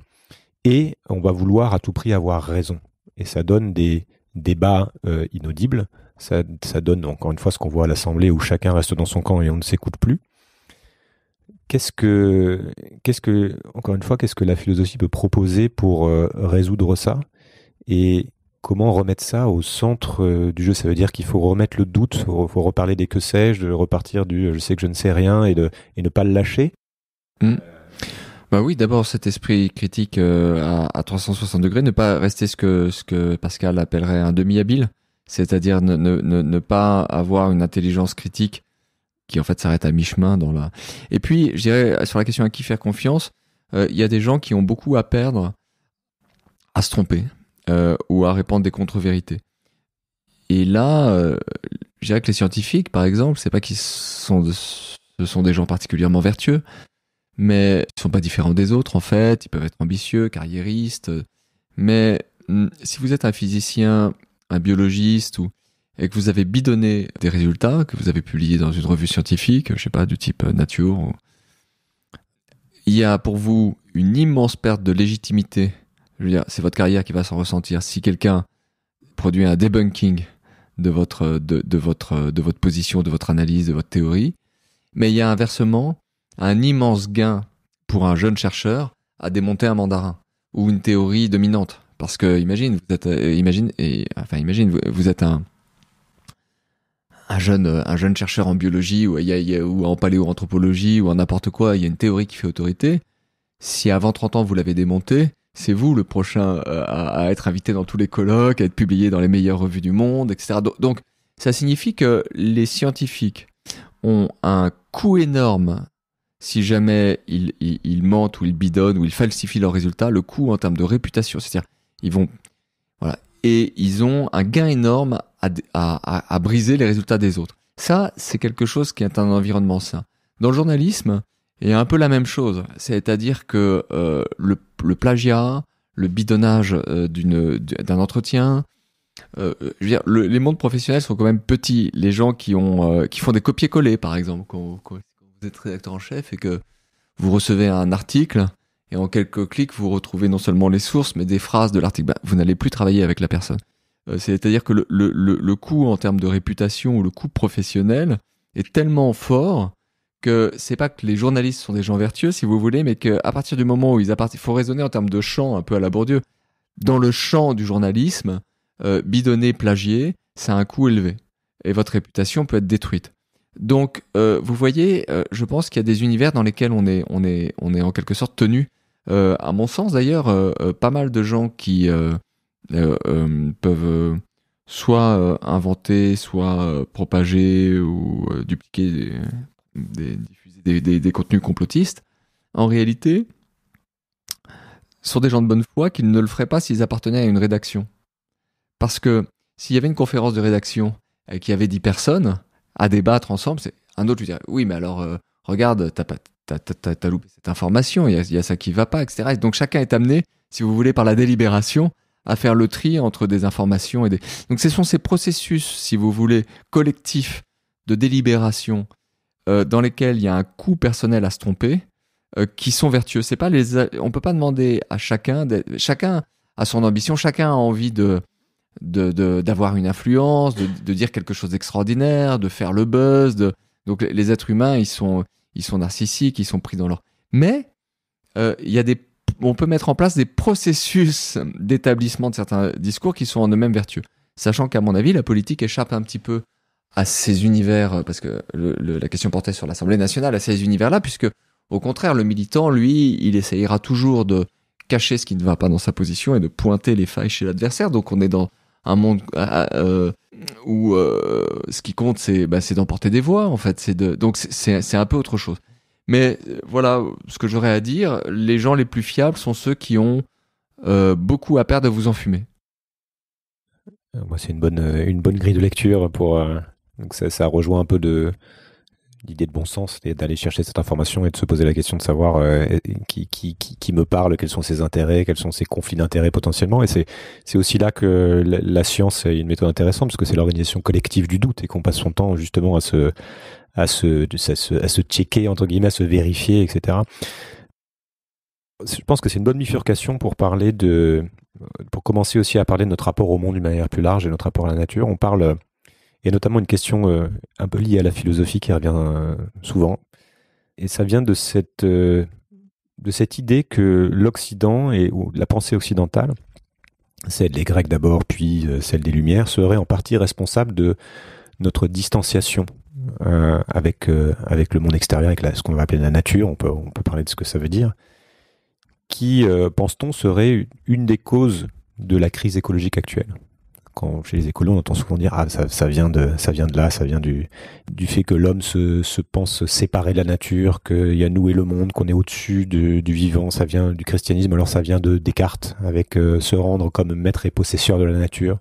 et on va vouloir à tout prix avoir raison. Et ça donne des débats euh, inaudibles, ça, donne encore une fois ce qu'on voit à l'Assemblée où chacun reste dans son camp et on ne s'écoute plus. Qu'est-ce que, qu'est-ce que, encore une fois, qu'est-ce que la philosophie peut proposer pour euh, résoudre ça et comment remettre ça au centre euh, du jeu Ça veut dire qu'il faut remettre le doute, il faut, reparler des que sais-je, de repartir du je sais que je ne sais rien et, de, et ne pas le lâcher. Hmm. Bah oui, d'abord cet esprit critique euh, à, 360 degrés, ne pas rester ce que, ce que Pascal appellerait un demi-habile, c'est-à-dire ne, ne, ne, pas avoir une intelligence critique qui en fait s'arrête à mi-chemin dans la... Et puis, je dirais, sur la question à qui faire confiance, euh, il y a des gens qui ont beaucoup à perdre à se tromper euh, ou à répandre des contre-vérités. Et là, je dirais que les scientifiques, par exemple, c'est pas qu'ils sont, ce sont des gens particulièrement vertueux, mais ils sont pas différents des autres en fait. Ils peuvent être ambitieux, carriéristes, mais mm, si vous êtes un physicien, un biologiste ou et que vous avez bidonné des résultats que vous avez publiés dans une revue scientifique, je sais pas, du type euh, Nature, il y a pour vous une immense perte de légitimité. Je veux dire, c'est votre carrière qui va s'en ressentir. Si quelqu'un produit un debunking de votre, de, votre, de votre position, de votre analyse, de votre théorie, mais il y a inversement un immense gain pour un jeune chercheur à démonter un mandarin ou une théorie dominante. Parce que imagine, vous êtes, euh, imagine, et, enfin imagine, vous, êtes un, jeune, euh, un jeune chercheur en biologie ou, ou en paléoanthropologie ou en n'importe quoi, il y a une théorie qui fait autorité. Si avant 30 ans vous l'avez démontée, c'est vous le prochain euh, à, être invité dans tous les colloques, à être publié dans les meilleures revues du monde, etc. Donc ça signifie que les scientifiques ont un coût énorme si jamais ils, mentent ou ils bidonnent ou ils falsifient leurs résultats, le coût en termes de réputation, c'est-à-dire ils vont voilà et ils ont un gain énorme à, briser les résultats des autres. Ça, c'est quelque chose qui est un environnement sain. Dans le journalisme, il y a un peu la même chose, c'est-à-dire que euh, le, plagiat, le bidonnage euh, d'une d'un entretien, euh, je veux dire, les mondes professionnels sont quand même petits. Les gens qui ont, qui font des copier-coller, par exemple, vous êtes rédacteur en chef et que vous recevez un article et en quelques clics, vous retrouvez non seulement les sources, mais des phrases de l'article, bah, vous n'allez plus travailler avec la personne. Euh, c'est-à-dire que le, coût en termes de réputation ou le coût professionnel est tellement fort que c'est pas que les journalistes sont des gens vertueux, si vous voulez, mais qu'à partir du moment où ils appartiennent, faut raisonner en termes de champ un peu à la Bourdieu. Dans le champ du journalisme, bidonné, euh, bidonner, plagier, ça a un coût élevé. Et votre réputation peut être détruite. Donc, euh, vous voyez, euh, je pense qu'il y a des univers dans lesquels on est, on est, en quelque sorte tenu. Euh, à mon sens, d'ailleurs, pas mal de gens qui peuvent soit inventer, soit propager ou dupliquer, des, des, contenus complotistes, en réalité, sont des gens de bonne foi qu'ils ne le feraient pas s'ils appartenaient à une rédaction. Parce que s'il y avait une conférence de rédaction qui avait 10 personnes, à débattre ensemble, c'est un autre lui dire oui, mais alors euh, regarde, t'as pas, t'as, loupé cette information, il y a, y a, ça qui va pas, etc. donc chacun est amené, si vous voulez, par la délibération, à faire le tri entre des informations et des. Donc ce sont ces processus, si vous voulez, collectifs de délibération euh, dans lesquels il y a un coût personnel à se tromper, euh, qui sont vertueux. C'est pas les, on peut pas demander à chacun, chacun a son ambition, chacun a envie de d'avoir de, une influence, de, dire quelque chose d'extraordinaire, de faire le buzz. Donc les êtres humains, ils sont, ils sont narcissiques, ils sont pris dans leur... Mais euh, y a des, on peut mettre en place des processus d'établissement de certains discours qui sont en eux-mêmes vertueux. Sachant qu'à mon avis, la politique échappe un petit peu à ces univers, parce que la question portait sur l'Assemblée nationale, à ces univers-là, puisque au contraire, le militant, lui, il essayera toujours de cacher ce qui ne va pas dans sa position et de pointer les failles chez l'adversaire. Donc on est dans un monde euh, euh, où euh, ce qui compte bah, c'est d'emporter des voix en fait c'est donc c'est un peu autre chose mais voilà ce que j'aurais à dire les gens les plus fiables sont ceux qui ont beaucoup à perdre à vous enfumer moi c'est une bonne une bonne grille de lecture pour donc ça rejoint un peu de l'idée de bon sens c'est d'aller chercher cette information et de se poser la question de savoir euh, qui, qui, qui, qui, me parle, quels sont ses intérêts, quels sont ses conflits d'intérêts potentiellement. Et c'est, c'est aussi là que la, science est une méthode intéressante parce que c'est l'organisation collective du doute et qu'on passe son temps justement à se, à se, à se, à se checker, entre guillemets, à se vérifier, etc. Je pense que c'est une bonne bifurcation pour parler de, pour commencer aussi à parler de notre rapport au monde d'une manière plus large et notre rapport à la nature. On parle et notamment une question euh, un peu liée à la philosophie qui revient euh, souvent. Et ça vient de cette, euh, de cette idée que l'Occident et ou la pensée occidentale, celle des Grecs d'abord, puis celle des Lumières, serait en partie responsable de notre distanciation avec, avec le monde extérieur, avec ce qu'on va appeler la nature, on peut, on peut parler de ce que ça veut dire, qui, pense-t-on, serait une des causes de la crise écologique actuelle quand chez les écolos, on entend souvent dire ah ça, vient de ça vient de là, ça vient du du fait que l'homme se, se pense séparé de la nature, qu'il y a nous et le monde, qu'on est au-dessus du vivant, ça vient du christianisme, alors ça vient de Descartes avec euh, se rendre comme maître et possesseur de la nature.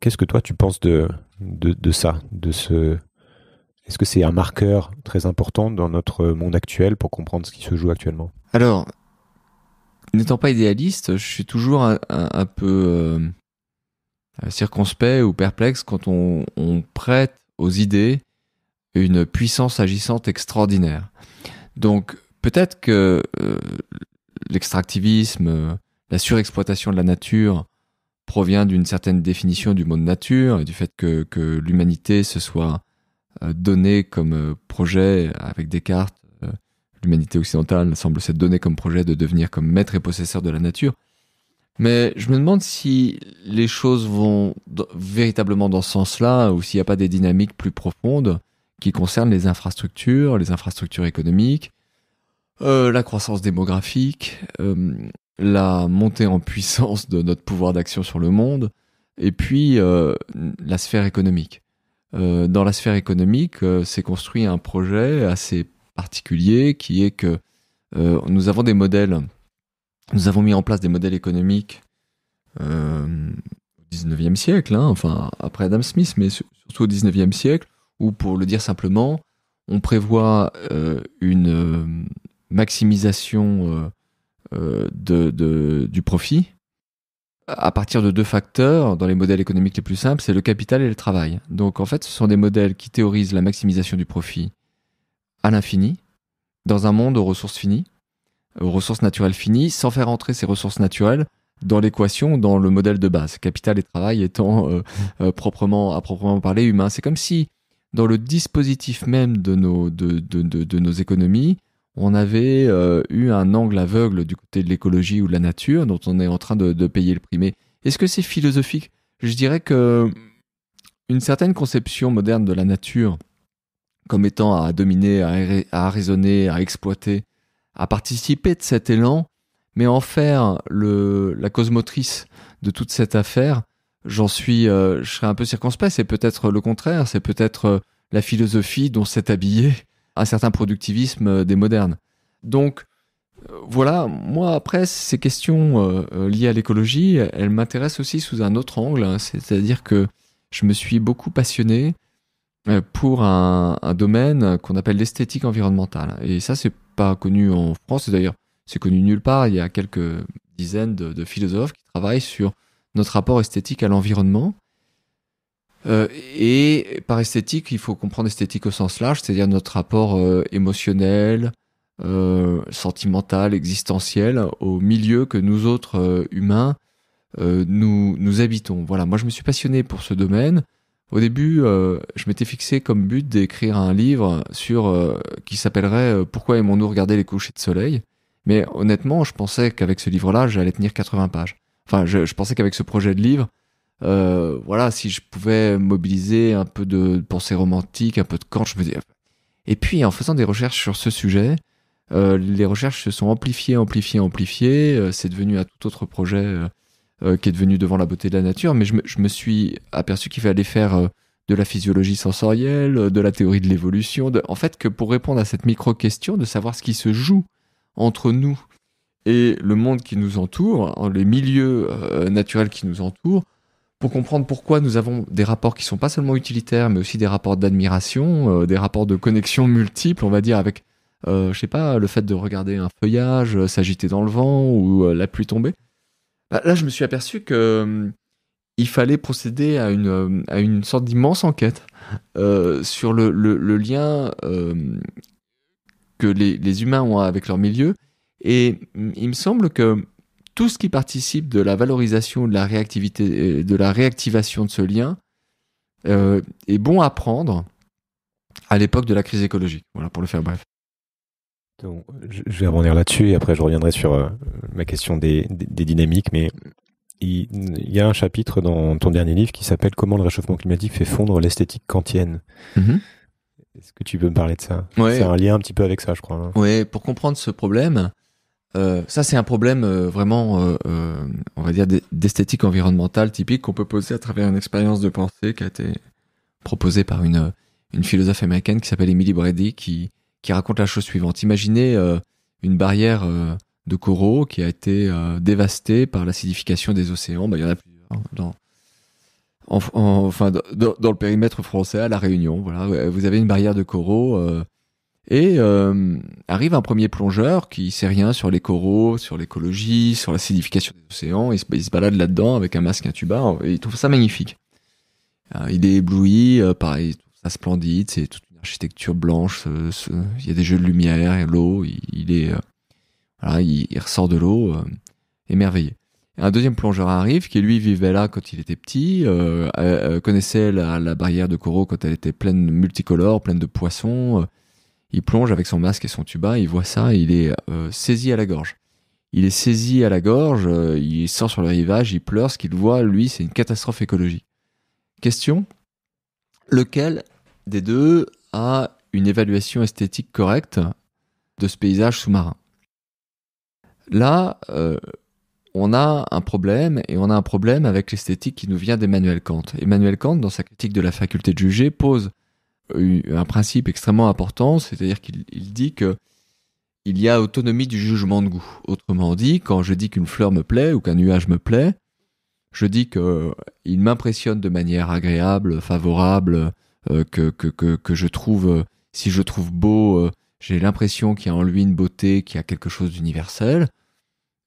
Qu'est-ce que toi tu penses de de, ça, de ce est-ce que c'est un marqueur très important dans notre monde actuel pour comprendre ce qui se joue actuellement Alors, n'étant pas idéaliste, je suis toujours un, peu euh, euh, circonspect ou perplexe quand on, prête aux idées une puissance agissante extraordinaire. Donc peut-être que euh, l'extractivisme, la surexploitation de la nature provient d'une certaine définition du mot nature et du fait que, l'humanité se soit euh, donnée comme projet avec Descartes. L'humanité occidentale semble s'être donnée comme projet de devenir comme maître et possesseur de la nature. Mais je me demande si les choses vont véritablement dans ce sens-là, ou s'il n'y a pas des dynamiques plus profondes qui concernent les infrastructures, les infrastructures économiques, euh, la croissance démographique, euh, la montée en puissance de notre pouvoir d'action sur le monde, et puis euh, la sphère économique. dans la sphère économique, s'est construit un projet assez particulier qui est que nous avons des modèles nous avons mis en place des modèles économiques euh, au 19e siècle, hein, enfin après Adam Smith, mais surtout au 19e siècle, où pour le dire simplement, on prévoit euh, une euh, maximisation du profit à partir de deux facteurs dans les modèles économiques les plus simples, c'est le capital et le travail. Donc en fait, ce sont des modèles qui théorisent la maximisation du profit à l'infini, dans un monde aux ressources finies, ressources naturelles finies sans faire entrer ces ressources naturelles dans l'équation, dans le modèle de base, capital et travail étant euh, euh, proprement, à proprement parler humain. C'est comme si dans le dispositif même de nos, de, de, de, nos économies, on avait euh, eu un angle aveugle du côté de l'écologie ou de la nature dont on est en train de, payer le primé. Est-ce que c'est philosophique Je dirais que une certaine conception moderne de la nature comme étant à dominer, à, à raisonner, à exploiter, à participer de cet élan, mais en faire la cause motrice de toute cette affaire, j'en suis, euh, je serais un peu circonspect. C'est peut-être le contraire, c'est peut-être euh, la philosophie dont s'est habillé un certain productivisme euh, des modernes. Donc voilà, moi après ces questions liées à l'écologie, elles m'intéressent aussi sous un autre angle, hein. c'est-à-dire que je me suis beaucoup passionné euh, pour un, domaine qu'on appelle l'esthétique environnementale. Et ça, c'est pas connu en France, d'ailleurs, c'est connu nulle part. Il y a quelques dizaines de, philosophes qui travaillent sur notre rapport esthétique à l'environnement. Euh, et par esthétique, il faut comprendre esthétique au sens large, c'est-à-dire notre rapport euh, émotionnel, sentimental, existentiel au milieu que nous autres humains nous, nous habitons. Voilà, moi je me suis passionné pour ce domaine au début, euh, je m'étais fixé comme but d'écrire un livre sur euh, qui s'appellerait euh, Pourquoi aimons-nous regarder les couchers de soleil Mais honnêtement, je pensais qu'avec ce livre-là, j'allais tenir 80 pages. Enfin, je, pensais qu'avec ce projet de livre, voilà, si je pouvais mobiliser un peu de pensée romantique, un peu de Kant, je me disais. Et puis, en faisant des recherches sur ce sujet, les recherches se sont amplifiées, amplifiées, amplifiées. c'est devenu un tout autre projet euh, qui est devenu devant la beauté de la nature, mais je me, suis aperçu qu'il fallait faire euh, de la physiologie sensorielle, de la théorie de l'évolution, en fait que pour répondre à cette micro-question de savoir ce qui se joue entre nous et le monde qui nous entoure, les milieux euh, naturels qui nous entourent, pour comprendre pourquoi nous avons des rapports qui sont pas seulement utilitaires, mais aussi des rapports d'admiration, des rapports de connexion multiples, on va dire, avec, je sais pas, le fait de regarder un feuillage s'agiter dans le vent ou la pluie tomber. Bah, là, je me suis aperçu qu'il hum, fallait procéder hum, à une, sorte d'immense enquête euh, sur le, lien hum, que les, humains ont avec leur milieu. Et il me semble que tout ce qui participe de la valorisation, de la, réactivité, euh, de la réactivation de ce lien euh, est bon à prendre à l'époque de la crise écologique. Voilà, pour le faire bref je vais revenir là-dessus et après je reviendrai sur euh, ma question des, dynamiques, mais il, y a un chapitre dans ton dernier livre qui s'appelle Comment le réchauffement climatique fait fondre l'esthétique kantienne. Mhm. Est-ce que tu peux me parler de ça C'est un lien un petit peu avec ça, je crois. Hein. Oui, pour comprendre ce problème, euh, ça c'est un problème euh, vraiment, on va dire, d'esthétique environnementale typique qu'on peut poser à travers une expérience de pensée qui a été proposée par une, une philosophe américaine qui s'appelle Emily Brady, qui qui raconte la chose suivante. Imaginez euh, une barrière euh, de coraux qui a été euh, dévastée par l'acidification des océans. Bah, il y en a plusieurs hein, dans, enfin, dans, le périmètre français, à La Réunion. Voilà. Vous avez une barrière de coraux et arrive un premier plongeur qui sait rien sur les coraux, sur l'écologie, sur l'acidification des océans. Il se, balade là-dedans avec un masque, un tuba. il trouve ça magnifique. il est ébloui, pareil, il ça splendide. C'est tout architecture blanche, il y a des jeux de lumière, et l'eau, il, est, euh, il, ressort de l'eau euh, émerveillé. Un deuxième plongeur arrive qui lui vivait là quand il était petit, euh, connaissait la, barrière de coraux quand elle était pleine de multicolores, pleine de poissons. Il plonge avec son masque et son tuba, il voit ça, il est saisi à la gorge. Il est saisi à la gorge, il sort sur le rivage, il pleure, ce qu'il voit, lui, c'est une catastrophe écologique. Question Lequel des deux à une évaluation esthétique correcte de ce paysage sous-marin. Là, euh, on a un problème et on a un problème avec l'esthétique qui nous vient d'Emmanuel Kant. Emmanuel Kant, dans sa critique de la faculté de juger, pose un principe extrêmement important, c'est-à-dire qu'il dit que il y a autonomie du jugement de goût. Autrement dit, quand je dis qu'une fleur me plaît ou qu'un nuage me plaît, je dis qu'il euh, m'impressionne de manière agréable, favorable, euh, que, que, que, que, je trouve, euh, si je trouve beau, euh, j'ai l'impression qu'il y a en lui une beauté, qu'il y a quelque chose d'universel,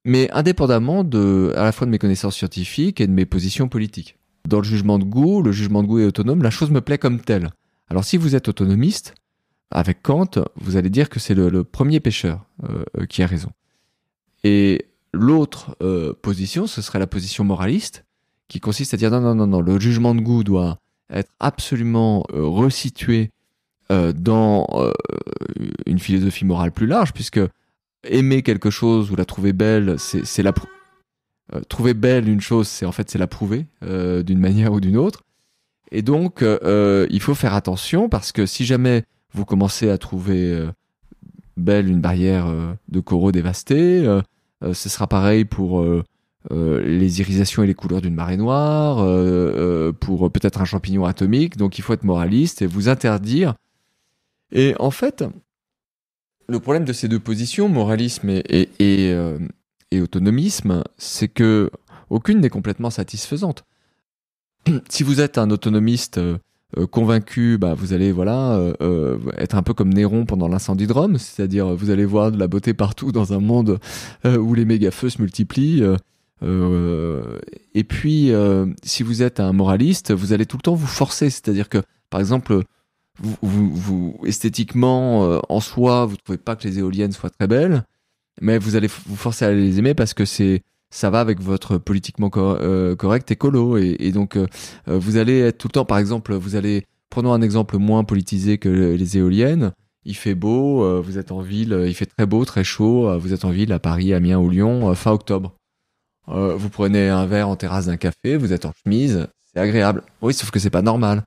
mais indépendamment de, à la fois de mes connaissances scientifiques et de mes positions politiques. Dans le jugement de goût, le jugement de goût est autonome, la chose me plaît comme telle. Alors si vous êtes autonomiste, avec Kant, vous allez dire que c'est le, premier pêcheur qui a raison. Et l'autre position, ce serait la position moraliste, qui consiste à dire non, non, non, non, le jugement de goût doit être absolument euh, resitué euh, dans euh, une philosophie morale plus large, puisque aimer quelque chose ou la trouver belle, c'est la trouver belle une chose, c'est en fait c'est la prouver d'une manière ou d'une autre. Et donc, il faut faire attention parce que si jamais vous commencez à trouver belle une barrière de coraux dévastée, ce sera pareil pour euh, les irisations et les couleurs d'une marée noire, euh, euh, pour peut-être un champignon atomique. Donc il faut être moraliste et vous interdire. Et en fait, le problème de ces deux positions, moralisme et, et, autonomisme, c'est que aucune n'est complètement satisfaisante. (clears throat) si vous êtes un autonomiste convaincu, bah, vous allez voilà être un peu comme Néron pendant l'incendie de Rome, c'est-à-dire vous allez voir de la beauté partout dans un monde où les méga feux se multiplient. Euh, et puis, euh, si vous êtes un moraliste, vous allez tout le temps vous forcer. C'est-à-dire que, par exemple, vous, vous, esthétiquement, euh, en soi, vous trouvez pas que les éoliennes soient très belles, mais vous allez vous forcer à les aimer parce que c'est ça va avec votre politiquement euh, correct écolo. Et, donc, vous allez être tout le temps, par exemple, vous allez prenons un exemple moins politisé que les éoliennes. Il fait beau, vous êtes en ville, il fait très beau, très chaud, vous êtes en ville à Paris, à Amiens ou Lyon fin octobre. Euh, vous prenez un verre en terrasse d'un café, vous êtes en chemise, c'est agréable. Oui, sauf que c'est pas normal.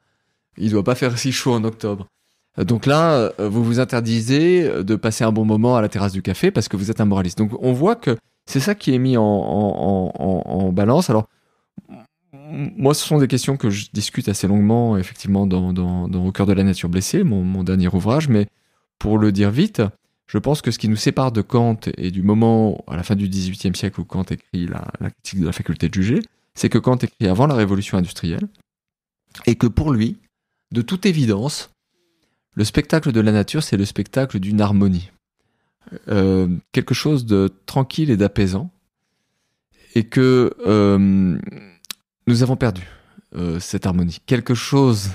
Il doit pas faire si chaud en octobre. Euh, donc là, euh, vous vous interdisez de passer un bon moment à la terrasse du café parce que vous êtes un moraliste. Donc on voit que c'est ça qui est mis en, balance. Alors, moi, ce sont des questions que je discute assez longuement, effectivement, dans, dans, Au cœur de la nature blessée, mon dernier ouvrage, mais pour le dire vite, je pense que ce qui nous sépare de Kant et du moment à la fin du XVIIIe siècle où Kant écrit la, critique de la faculté de juger, c'est que Kant écrit avant la révolution industrielle et que pour lui, de toute évidence, le spectacle de la nature, c'est le spectacle d'une harmonie. Euh, quelque chose de tranquille et d'apaisant, et que euh, nous avons perdu euh, cette harmonie. Quelque chose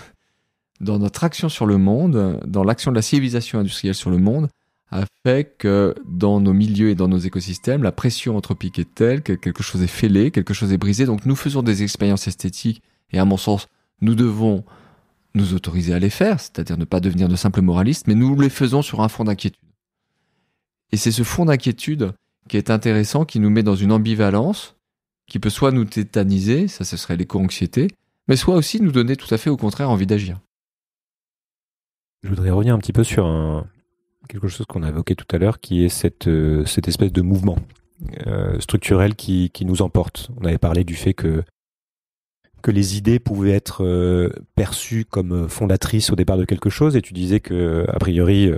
dans notre action sur le monde, dans l'action de la civilisation industrielle sur le monde, a fait que dans nos milieux et dans nos écosystèmes, la pression anthropique est telle que quelque chose est fêlé, quelque chose est brisé. Donc nous faisons des expériences esthétiques et à mon sens, nous devons nous autoriser à les faire, c'est-à-dire ne pas devenir de simples moralistes, mais nous les faisons sur un fond d'inquiétude. Et c'est ce fond d'inquiétude qui est intéressant, qui nous met dans une ambivalence, qui peut soit nous tétaniser, ça ce serait l'éco-anxiété, mais soit aussi nous donner tout à fait au contraire envie d'agir. Je voudrais revenir un petit peu sur un, quelque chose qu'on a évoqué tout à l'heure, qui est cette, euh, espèce de mouvement euh, structurel qui, nous emporte. On avait parlé du fait que, les idées pouvaient être euh, perçues comme fondatrices au départ de quelque chose, et tu disais que, a priori,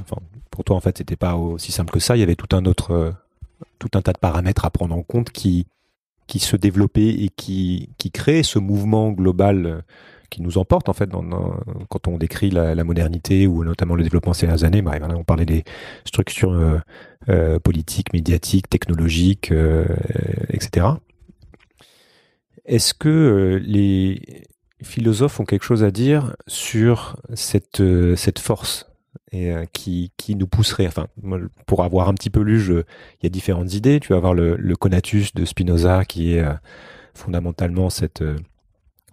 pour toi, en fait, c'était pas aussi simple que ça. Il y avait tout un autre, tout un tas de paramètres à prendre en compte qui, se développaient et qui créaient ce mouvement global qui nous emporte en fait quand on décrit la, modernité ou notamment le développement ces dernières années. Bah, on parlait des structures euh, euh, politiques, médiatiques, technologiques, euh, etc. Est-ce que les philosophes ont quelque chose à dire sur cette, cette force et qui, nous pousserait. Enfin, pour avoir un petit peu lu, il y a différentes idées. Tu vas avoir le, conatus de Spinoza qui est fondamentalement cette,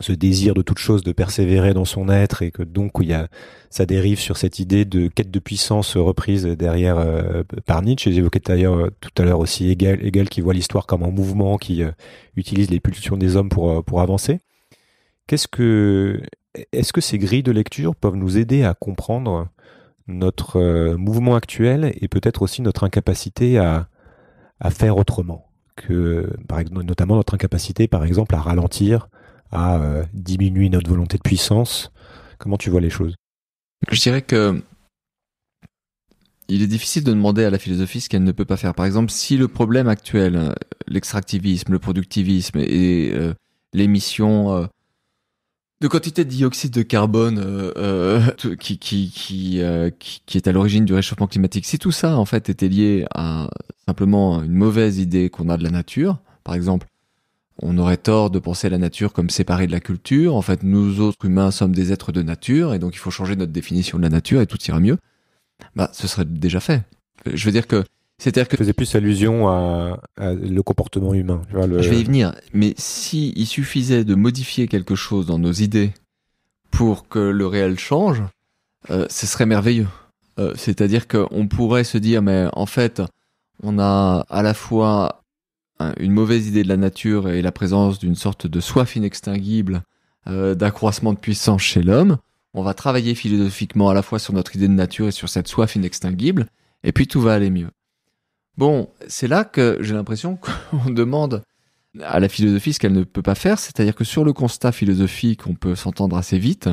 ce désir de toute chose de persévérer dans son être et que donc il y a, ça dérive sur cette idée de quête de puissance reprise derrière euh, par Nietzsche. J'évoquais d'ailleurs euh, tout à l'heure aussi Hegel, qui voit l'histoire comme un mouvement qui euh, utilise les pulsions des hommes pour, pour avancer. Qu'est-ce que est-ce que ces grilles de lecture peuvent nous aider à comprendre notre mouvement actuel et peut-être aussi notre incapacité à, faire autrement que par, notamment notre incapacité par exemple à ralentir à euh, diminuer notre volonté de puissance Comment tu vois les choses Je dirais que il est difficile de demander à la philosophie ce qu'elle ne peut pas faire. Par exemple, si le problème actuel, euh, l'extractivisme, le productivisme et euh, l'émission de quantité de dioxyde de carbone (laughs) qui, qui, qui, qui, est à l'origine du réchauffement climatique, si tout ça en fait était lié à simplement une mauvaise idée qu'on a de la nature, par exemple, on aurait tort de penser la nature comme séparée de la culture. En fait, nous autres humains sommes des êtres de nature et donc il faut changer notre définition de la nature et tout ira mieux. Bah, ce serait déjà fait. Je veux dire que c'est-à-dire que. Je faisais plus allusion à, le comportement humain. Je vais y venir. Mais si il suffisait de modifier quelque chose dans nos idées pour que le réel change, euh, ce serait merveilleux. Euh, c'est-à-dire qu'on pourrait se dire, mais en fait, on a à la fois une mauvaise idée de la nature et la présence d'une sorte de soif inextinguible euh, d'accroissement de puissance chez l'homme. On va travailler philosophiquement à la fois sur notre idée de nature et sur cette soif inextinguible, et puis tout va aller mieux. Bon, c'est là que j'ai l'impression (laughs) qu'on demande à la philosophie ce qu'elle ne peut pas faire, c'est-à-dire que sur le constat philosophique, on peut s'entendre assez vite,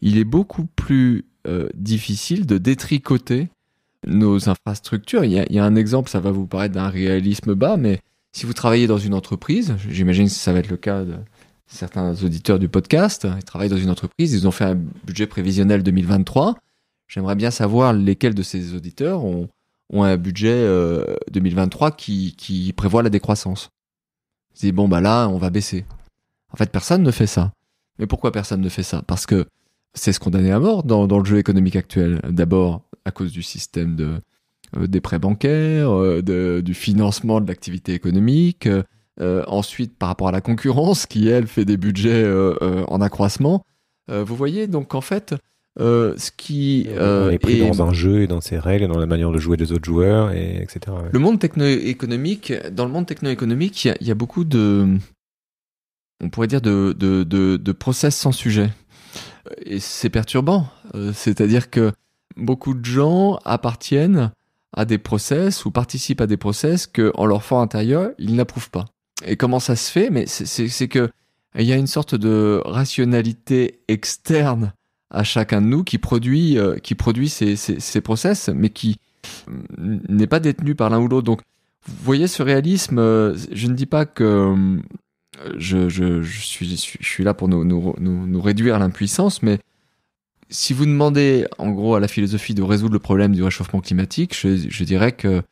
il est beaucoup plus euh, difficile de détricoter nos infrastructures. il y, a, un exemple, ça va vous paraître d'un réalisme bas, mais si vous travaillez dans une entreprise, j'imagine que ça va être le cas de certains auditeurs du podcast, ils travaillent dans une entreprise, ils ont fait un budget prévisionnel 2023. J'aimerais bien savoir lesquels de ces auditeurs ont, un budget 2023 euh, qui, prévoit la décroissance. Ils bon, bah là, on va baisser. En fait, personne ne fait ça. Mais pourquoi personne ne fait ça Parce que c'est ce qu'on condamner à mort dans le jeu économique actuel. D'abord, à cause du système de, euh, des prêts bancaires, euh, du financement de l'activité économique. Euh, ensuite, par rapport à la concurrence, qui elle fait des budgets en accroissement. vous voyez donc en fait, ce qui on est pris dans un jeu et dans ses règles et dans la manière de jouer des autres joueurs et etc. Le monde techno-économique, dans le monde techno-économique, il y, a beaucoup de, on pourrait dire de de, process sans sujet et c'est perturbant. C'est-à-dire que beaucoup de gens appartiennent à des process ou participent à des process que, en leur fort intérieur, ils n'approuvent pas. Et comment ça se fait Mais c'est que il y a une sorte de rationalité externe à chacun de nous qui produit euh, qui produit ces, ces, process, mais qui mm, n'est pas détenu par l'un ou l'autre. Donc, vous voyez ce réalisme. Euh, je ne dis pas que euh, je, je, suis, je suis là pour nous, nous, nous, nous réduire à l'impuissance, mais si vous demandez en gros à la philosophie de résoudre le problème du réchauffement climatique, je, dirais que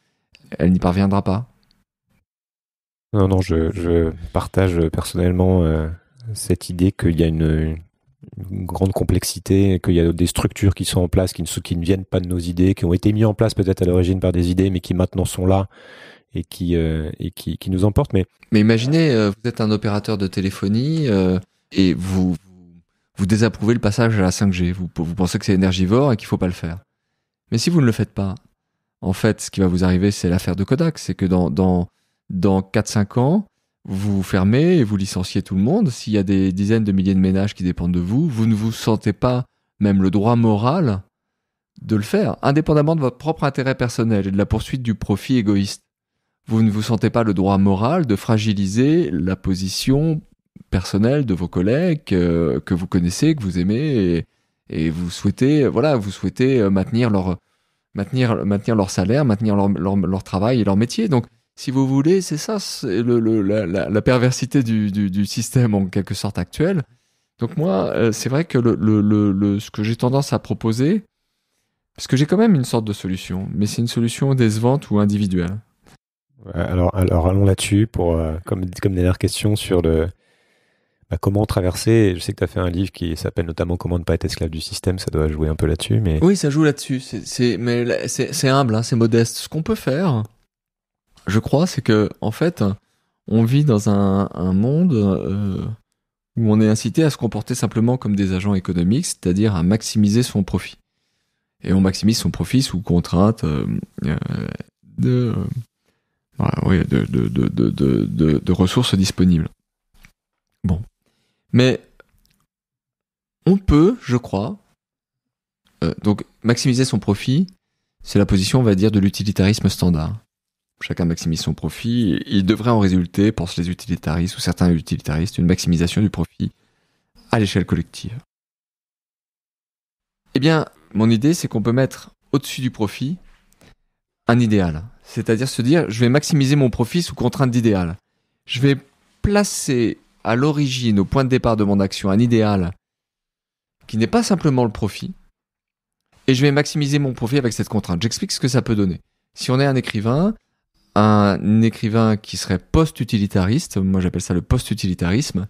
elle n'y parviendra pas. Non, non, je, partage personnellement euh, cette idée qu'il y a une, grande complexité, qu'il y a des structures qui sont en place, qui ne, qui ne viennent pas de nos idées, qui ont été mises en place peut-être à l'origine par des idées, mais qui maintenant sont là et qui, euh, qui, nous emportent. Mais, imaginez, euh, vous êtes un opérateur de téléphonie et vous, vous désapprouvez le passage à la 5G, vous, pensez que c'est énergivore et qu'il ne faut pas le faire. Mais si vous ne le faites pas, en fait, ce qui va vous arriver, c'est l'affaire de Kodak, c'est que dans, dans, dans 4-5 ans, vous fermez et vous licenciez tout le monde. S'il y a des dizaines de milliers de ménages qui dépendent de vous, vous ne vous sentez pas même le droit moral de le faire, indépendamment de votre propre intérêt personnel et de la poursuite du profit égoïste. Vous ne vous sentez pas le droit moral de fragiliser la position personnel de vos collègues euh, que, vous connaissez, que vous aimez et, vous souhaitez, euh, voilà, vous souhaitez euh, maintenir leur, maintenir, maintenir leur salaire, maintenir leur, leur, travail et leur métier. Donc, si vous voulez, c'est ça le, le, la, perversité du, du, système en quelque sorte actuel. Donc moi, c'est vrai que le, le ce que j'ai tendance à proposer, parce que j'ai quand même une sorte de solution, mais c'est une solution décevante ou individuelle. Alors, alors allons là-dessus pour comme comme dernière question sur le bah, comment traverser. Je sais que tu as fait un livre qui s'appelle notamment Comment ne pas être esclave du système. Ça doit jouer un peu là-dessus. Mais... Oui, ça joue là-dessus. C'est, mais c'est, humble, hein, c'est modeste. Ce qu'on peut faire, je crois, c'est que, en fait, on vit dans un, monde euh, où on est incité à se comporter simplement comme des agents économiques, c'est-à-dire à maximiser son profit. Et on maximise son profit sous contrainte de, de, de, ressources disponibles. Bon, mais on peut, je crois, euh, donc maximiser son profit, c'est la position, on va dire, de l'utilitarisme standard. Chacun maximise son profit, il devrait en résulter, pensent les utilitaristes ou certains utilitaristes, une maximisation du profit à l'échelle collective. Eh bien, mon idée, c'est qu'on peut mettre au-dessus du profit un idéal. C'est-à-dire se dire, je vais maximiser mon profit sous contrainte d'idéal. Je vais placer à l'origine, au point de départ de mon action, un idéal qui n'est pas simplement le profit, et je vais maximiser mon profit avec cette contrainte. J'explique ce que ça peut donner. Si on est un écrivain, un écrivain qui serait post-utilitariste, moi j'appelle ça le post-utilitarisme,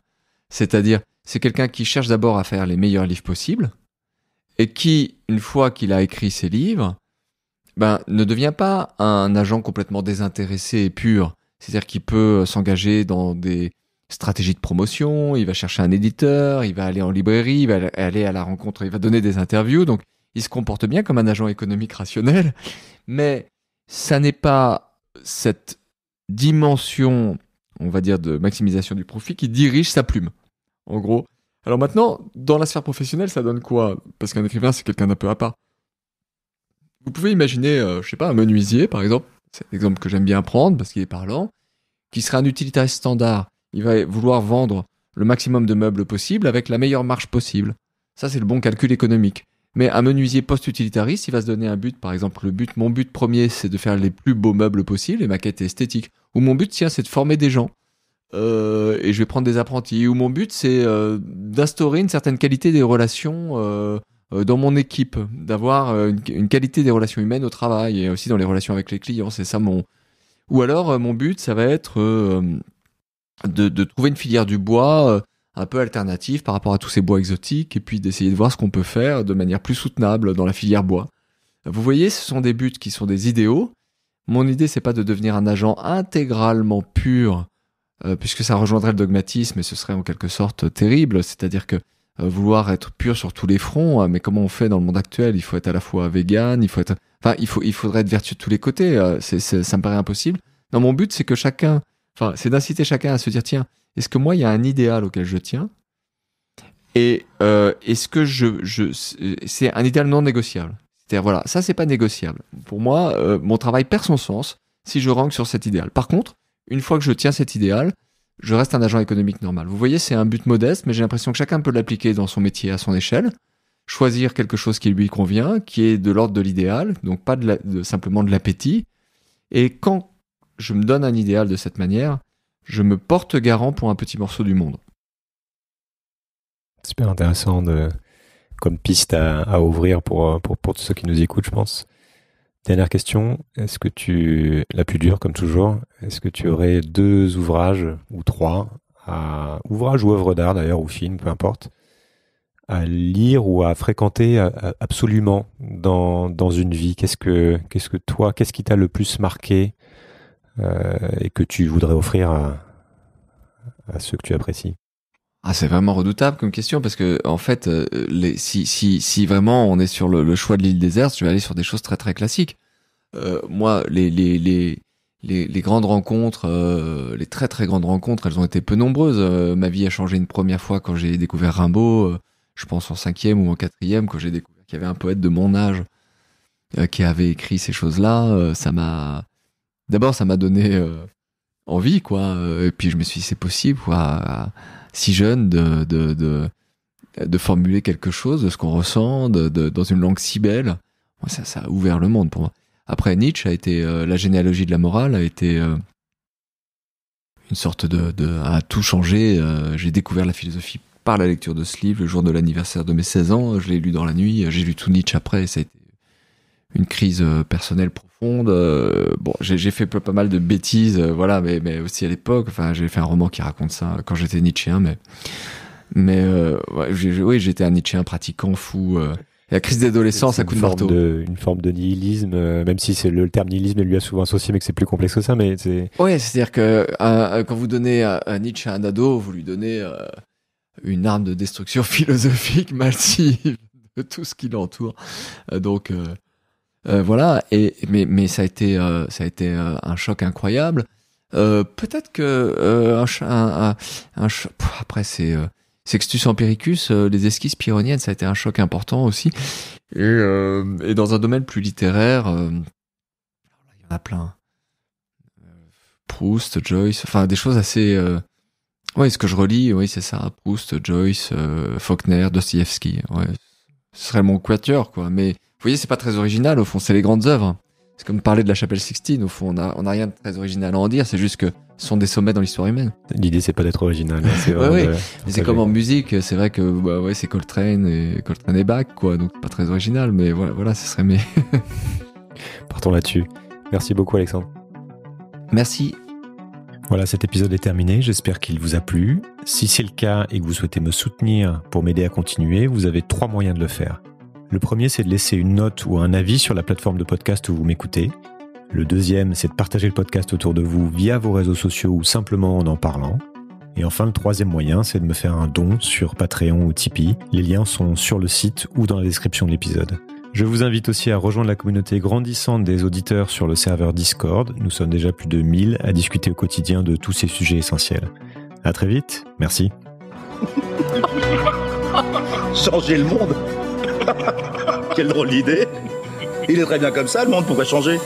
c'est-à-dire c'est quelqu'un qui cherche d'abord à faire les meilleurs livres possibles, et qui, une fois qu'il a écrit ses livres, ben, ne devient pas un agent complètement désintéressé et pur, c'est-à-dire qu'il peut s'engager dans des stratégie de promotion, il va chercher un éditeur, il va aller en librairie, il va aller à la rencontre, il va donner des interviews. Donc, il se comporte bien comme un agent économique rationnel, (laughs) mais ça n'est pas cette dimension, on va dire, de maximisation du profit qui dirige sa plume, en gros. Alors maintenant, dans la sphère professionnelle, ça donne quoi Parce qu'un écrivain, c'est quelqu'un d'un peu à part. Vous pouvez imaginer, je euh, je sais pas, un menuisier, par exemple, c'est exemple que j'aime bien prendre parce qu'il est parlant, qui serait un utilitaire standard, il va vouloir vendre le maximum de meubles possible avec la meilleure marge possible. Ça, c'est le bon calcul économique. Mais un menuisier post-utilitariste, il va se donner un but. Par exemple, le but, mon but premier, c'est de faire les plus beaux meubles possibles, les maquettes esthétique. Ou mon but, tiens, c'est de former des gens. Euh, et je vais prendre des apprentis. Ou mon but, c'est euh, d'instaurer une certaine qualité des relations euh, dans mon équipe, d'avoir une, qualité des relations humaines au travail et aussi dans les relations avec les clients. C'est ça mon. Ou alors, mon but, ça va être de, trouver une filière du bois euh, un peu alternative par rapport à tous ces bois exotiques et puis d'essayer de voir ce qu'on peut faire de manière plus soutenable dans la filière bois. Vous voyez, ce sont des buts qui sont des idéaux. Mon idée, c'est pas de devenir un agent intégralement pur, euh, puisque ça rejoindrait le dogmatisme et ce serait en quelque sorte terrible. C'est-à-dire que euh, vouloir être pur sur tous les fronts, hein, mais comment on fait dans le monde actuel Il faut être à la fois vegan, il faut être, enfin, il faut, il faudrait être vertueux de tous les côtés. ça me paraît impossible. Non, mon but, c'est que chacun c'est d'inciter chacun à se dire tiens, est-ce que moi, il y a un idéal auquel je tiens Et euh, est-ce que je, c'est un idéal non négociable C'est-à-dire, voilà, ça, c'est pas négociable. Pour moi, euh, mon travail perd son sens si je range sur cet idéal. Par contre, une fois que je tiens cet idéal, je reste un agent économique normal. Vous voyez, c'est un but modeste, mais j'ai l'impression que chacun peut l'appliquer dans son métier à son échelle, choisir quelque chose qui lui convient, qui est de l'ordre de l'idéal, donc pas simplement de l'appétit. Et quand je me donne un idéal de cette manière, je me porte garant pour un petit morceau du monde. Super intéressant comme piste à, ouvrir euh, pour, tous ceux qui nous écoutent, je pense. Dernière question, est-ce que tu, la plus dure comme toujours, est-ce que tu aurais deux ouvrages ou trois, à, ouvrages ou œuvres d'art d'ailleurs, ou films, peu importe, à lire ou à fréquenter euh, euh, absolument dans, dans une vie Qu'est-ce que, qu'est-ce que toi, qu'est-ce qui t'a le plus marqué euh, et que tu voudrais offrir à, à ceux que tu apprécies ah, c'est vraiment redoutable comme question parce que en fait, euh, les, si, si, si vraiment on est sur le, choix de l'île déserte, tu vas aller sur des choses très très classiques. Euh, moi, les, les, les, les, grandes rencontres, les très très grandes rencontres, elles ont été peu nombreuses. ma vie a changé une première fois quand j'ai découvert Rimbaud, je pense en cinquième ou en quatrième, quand j'ai découvert qu'il y avait un poète de mon âge qui avait écrit ces choses-là. ça m'a d'abord, ça m'a donné euh, envie, quoi. Euh, et puis je me suis dit, c'est possible, quoi, si jeune, de, de, de, formuler quelque chose, de ce qu'on ressent, de, de, dans une langue si belle. ça, ça a ouvert le monde pour moi. Après, Nietzsche a été, euh, la généalogie de la morale a été une sorte de, de, a tout changé. J'ai découvert la philosophie par la lecture de ce livre, le jour de l'anniversaire de mes 16 ans. Je l'ai lu dans la nuit. J'ai lu tout Nietzsche après et ça a été une crise euh, personnelle profonde. Euh, bon, j'ai fait pas mal de bêtises, euh, voilà, mais, mais aussi à l'époque. Enfin, j'ai fait un roman qui raconte ça quand j'étais Nietzschéen, mais mais oui, j'étais un Nietzschéen pratiquant fou. la crise d'adolescence à coup de marteau. une forme de nihilisme, même si c'est le terme nihilisme lui a souvent associé, mais que c'est plus complexe que ça. Mais c'est. Ouais, c'est-à-dire que quand vous donnez un, Nietzsche à un ado, vous lui donnez une arme de destruction (laughs) philosophique massive de tout ce qui l'entoure. donc euh, voilà, et, mais, mais ça a été, euh, ça a été euh, un choc incroyable. Peut-être que un, choc, après c'est Sextus Empiricus, les esquisses pyroniennes ça a été un choc important aussi. Et, et dans un domaine plus littéraire, il y en a plein. Proust, Joyce, enfin des choses assez. Oui, ce que je relis, oui, c'est ça. Proust, Joyce, Faulkner, Dostoevsky. Ouais. Ce serait mon quatuor, quoi. Mais vous voyez, c'est pas très original au fond, c'est les grandes œuvres. C'est comme parler de la chapelle Sixtine, au fond, on n'a a rien de très original à en dire, c'est juste que ce sont des sommets dans l'histoire humaine. L'idée, c'est pas d'être original. Hein, c'est (laughs) ouais, c'est comme en musique, c'est vrai que bah, c'est Coltrane et, Coltrane et Bach, quoi, donc pas très original, mais voilà, voilà ce serait mes. (laughs) Partons là-dessus. Merci beaucoup, Alexandre. Merci. Voilà, cet épisode est terminé. J'espère qu'il vous a plu. Si c'est le cas et que vous souhaitez me soutenir pour m'aider à continuer, vous avez trois moyens de le faire. Le premier, c'est de laisser une note ou un avis sur la plateforme de podcast où vous m'écoutez. Le deuxième, c'est de partager le podcast autour de vous via vos réseaux sociaux ou simplement en en parlant. Et enfin, le troisième moyen, c'est de me faire un don sur Patreon ou Tipeee. Les liens sont sur le site ou dans la description de l'épisode. Je vous invite aussi à rejoindre la communauté grandissante des auditeurs sur le serveur Discord. Nous sommes déjà plus de 1000 à discuter au quotidien de tous ces sujets essentiels. À très vite, merci. Changer le monde quelle drôle d'idée. Il est très bien comme ça, le monde, pourquoi changer